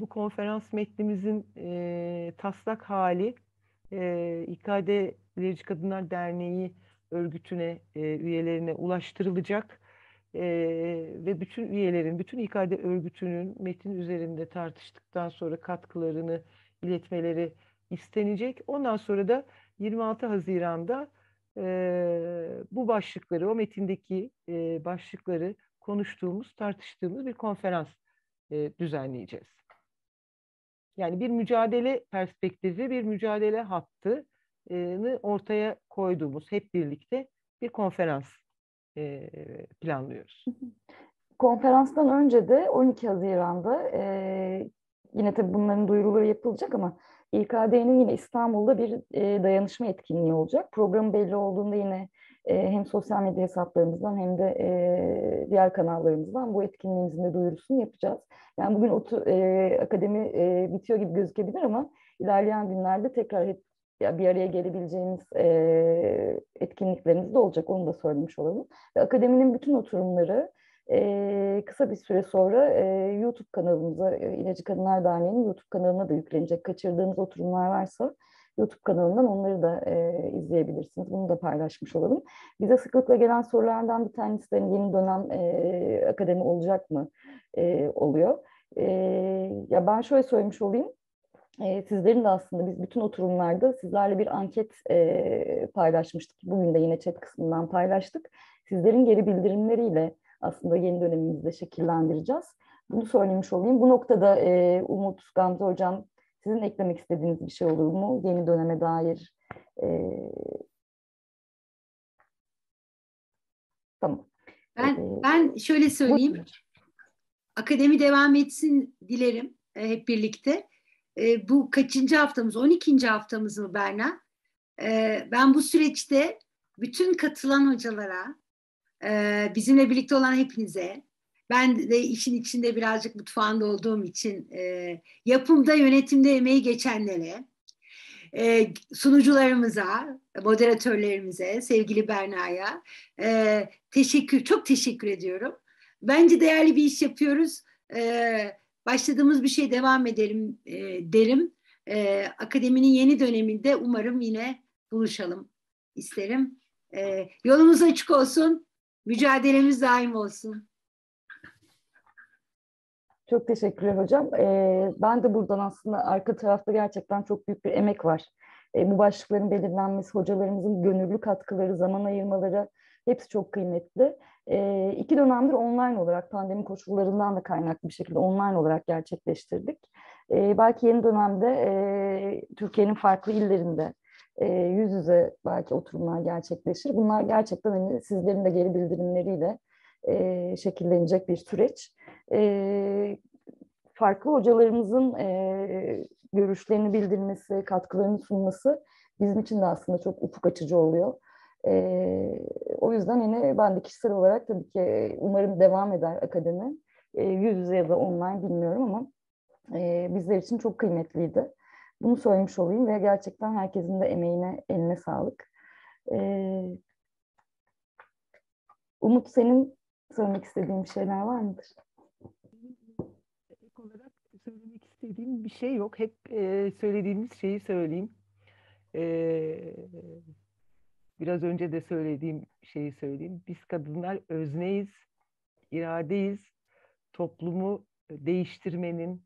bu konferans metnimizin taslak hali e, İKD Verici Kadınlar Derneği örgütüne, üyelerine ulaştırılacak e, ve bütün üyelerin, bütün İKD örgütünün metin üzerinde tartıştıktan sonra katkılarını iletmeleri istenecek. Ondan sonra da 26 Haziran'da e, bu başlıkları, o metindeki e, başlıkları konuştuğumuz, tartıştığımız bir konferans e, düzenleyeceğiz. Yani bir mücadele perspektifi, bir mücadele hattını ortaya koyduğumuz hep birlikte bir konferans e, planlıyoruz. Konferanstan önce de 12 Haziran'da e, yine tabii bunların duyuruları yapılacak ama İKD'nin yine İstanbul'da bir e, dayanışma etkinliği olacak. Program belli olduğunda yine e, hem sosyal medya hesaplarımızdan hem de e, diğer kanallarımızdan bu etkinliğimizin de duyurusunu yapacağız. Yani bugün otu, e, akademi e, bitiyor gibi gözükebilir ama ilerleyen günlerde tekrar hep ya bir araya gelebileceğimiz e, etkinliklerimiz de olacak. Onu da söylemiş olalım. Ve akademinin bütün oturumları e, kısa bir süre sonra e, YouTube kanalımıza, e, İlacı Kadınlar Derneği'nin YouTube kanalına da yüklenecek. Kaçırdığınız oturumlar varsa YouTube kanalından onları da e, izleyebilirsiniz. Bunu da paylaşmış olalım. Bize sıklıkla gelen sorulardan bir tanesi de hani yeni dönem e, akademi olacak mı e, oluyor. E, ya ben şöyle söylemiş olayım sizlerin de aslında biz bütün oturumlarda sizlerle bir anket e, paylaşmıştık. Bugün de yine chat kısmından paylaştık. Sizlerin geri bildirimleriyle aslında yeni dönemimizde şekillendireceğiz. Bunu söylemiş olayım. Bu noktada e, Umut, Gamze Hocam sizin eklemek istediğiniz bir şey olur mu? Yeni döneme dair. E... Tamam. Ben, e, ben şöyle söyleyeyim. Buyurun. Akademi devam etsin dilerim e, hep birlikte. E, bu kaçıncı haftamız? 12. haftamız mı Berna? E, ben bu süreçte bütün katılan hocalara, ee, bizimle birlikte olan hepinize, ben de işin içinde birazcık mutfağında olduğum için e, yapımda, yönetimde emeği geçenlere, e, sunucularımıza, moderatörlerimize, sevgili Berna'ya e, teşekkür, çok teşekkür ediyorum. Bence değerli bir iş yapıyoruz. E, başladığımız bir şey devam edelim e, derim. E, akademinin yeni döneminde umarım yine buluşalım isterim. E, yolumuz açık olsun. Mücadelemiz daim olsun. Çok teşekkürler hocam. Ee, ben de buradan aslında arka tarafta gerçekten çok büyük bir emek var. Ee, bu başlıkların belirlenmesi, hocalarımızın gönüllü katkıları, zaman ayırmaları hepsi çok kıymetli. Ee, iki dönemdir online olarak pandemi koşullarından da kaynaklı bir şekilde online olarak gerçekleştirdik. Ee, belki yeni dönemde e, Türkiye'nin farklı illerinde e, yüz yüze belki oturumlar gerçekleşir. Bunlar gerçekten hani sizlerin de geri bildirimleriyle e, şekillenecek bir süreç. E, farklı hocalarımızın e, görüşlerini bildirmesi, katkılarını sunması bizim için de aslında çok ufuk açıcı oluyor. E, o yüzden yine ben de kişisel olarak tabii ki e, umarım devam eder akademi. E, yüz yüze ya da online bilmiyorum ama e, bizler için çok kıymetliydi. Bunu söylemiş olayım ve gerçekten herkesin de emeğine, eline sağlık. Ee, Umut senin söylemek istediğin bir şeyler var mıdır? Ek olarak söylemek istediğim bir şey yok. Hep e, söylediğimiz şeyi söyleyeyim. E, biraz önce de söylediğim şeyi söyleyeyim. Biz kadınlar özneyiz, iradeyiz. Toplumu değiştirmenin,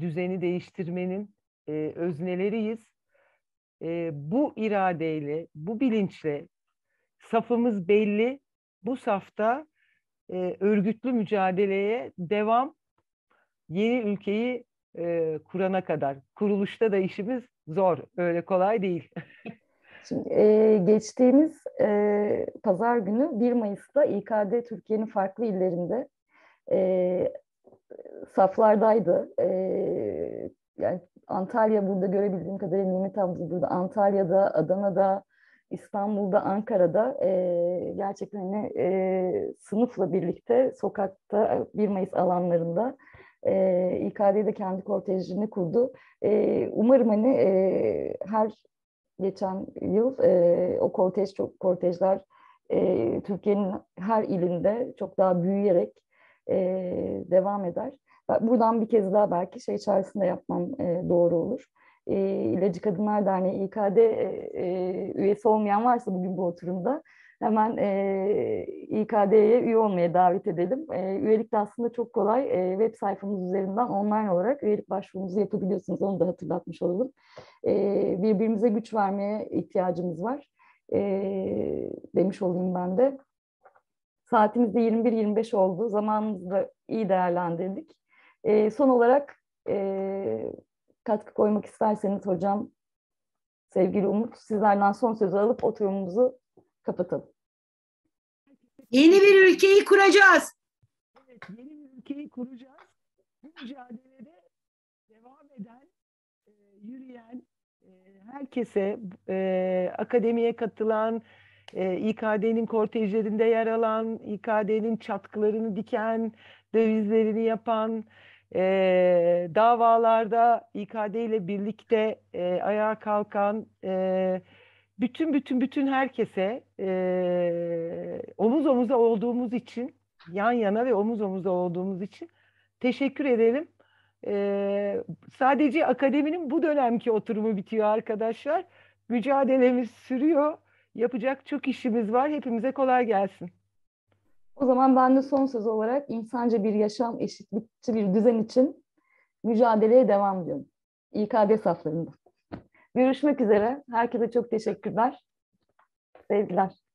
düzeni değiştirmenin e, özneleriyiz. E, bu iradeyle, bu bilinçle safımız belli. Bu safta e, örgütlü mücadeleye devam yeni ülkeyi e, kurana kadar. Kuruluşta da işimiz zor, öyle kolay değil. Şimdi e, geçtiğimiz e, pazar günü 1 Mayıs'ta İKD Türkiye'nin farklı illerinde e, saflardaydı. E, yani Antalya burada görebildiğim kadarıyla Nimet abla burada Antalya'da, Adana'da, İstanbul'da, Ankara'da e, gerçekten hani, e, sınıfla birlikte sokakta 1 Mayıs alanlarında e, İKD'de kendi kortejini kurdu. E, umarım hani e, her geçen yıl e, o kortej çok kortejler e, Türkiye'nin her ilinde çok daha büyüyerek e, devam eder. Buradan bir kez daha belki şey içerisinde yapmam e, doğru olur. E, İlacı Kadınlar Derneği İKD e, üyesi olmayan varsa bugün bu oturumda hemen e, İKD'ye üye olmaya davet edelim. E, üyelik de aslında çok kolay. E, web sayfamız üzerinden online olarak üyelik başvurumuzu yapabiliyorsunuz. Onu da hatırlatmış olalım. E, birbirimize güç vermeye ihtiyacımız var. E, demiş olayım ben de. Saatimizde 21-25 oldu. Zamanımızı da iyi değerlendirdik. E, son olarak e, katkı koymak isterseniz hocam, sevgili Umut, sizlerden son sözü alıp oturumumuzu kapatalım. Yeni bir ülkeyi kuracağız. Evet, yeni bir ülkeyi kuracağız. Bu mücadelede devam eden, e, yürüyen, e, herkese, e, akademiye katılan, ee, İKD'nin kortejlerinde yer alan, İKD'nin çatkılarını diken, dövizlerini yapan, e, davalarda İKD ile birlikte e, ayağa kalkan e, bütün bütün bütün herkese e, omuz omuza olduğumuz için yan yana ve omuz omuza olduğumuz için teşekkür edelim. E, sadece akademinin bu dönemki oturumu bitiyor arkadaşlar. Mücadelemiz sürüyor. Yapacak çok işimiz var. Hepimize kolay gelsin. O zaman ben de son söz olarak insanca bir yaşam, eşitlikçi bir düzen için mücadeleye devam diyorum. İKD saflarında. Görüşmek üzere. Herkese çok teşekkürler. Sevgiler.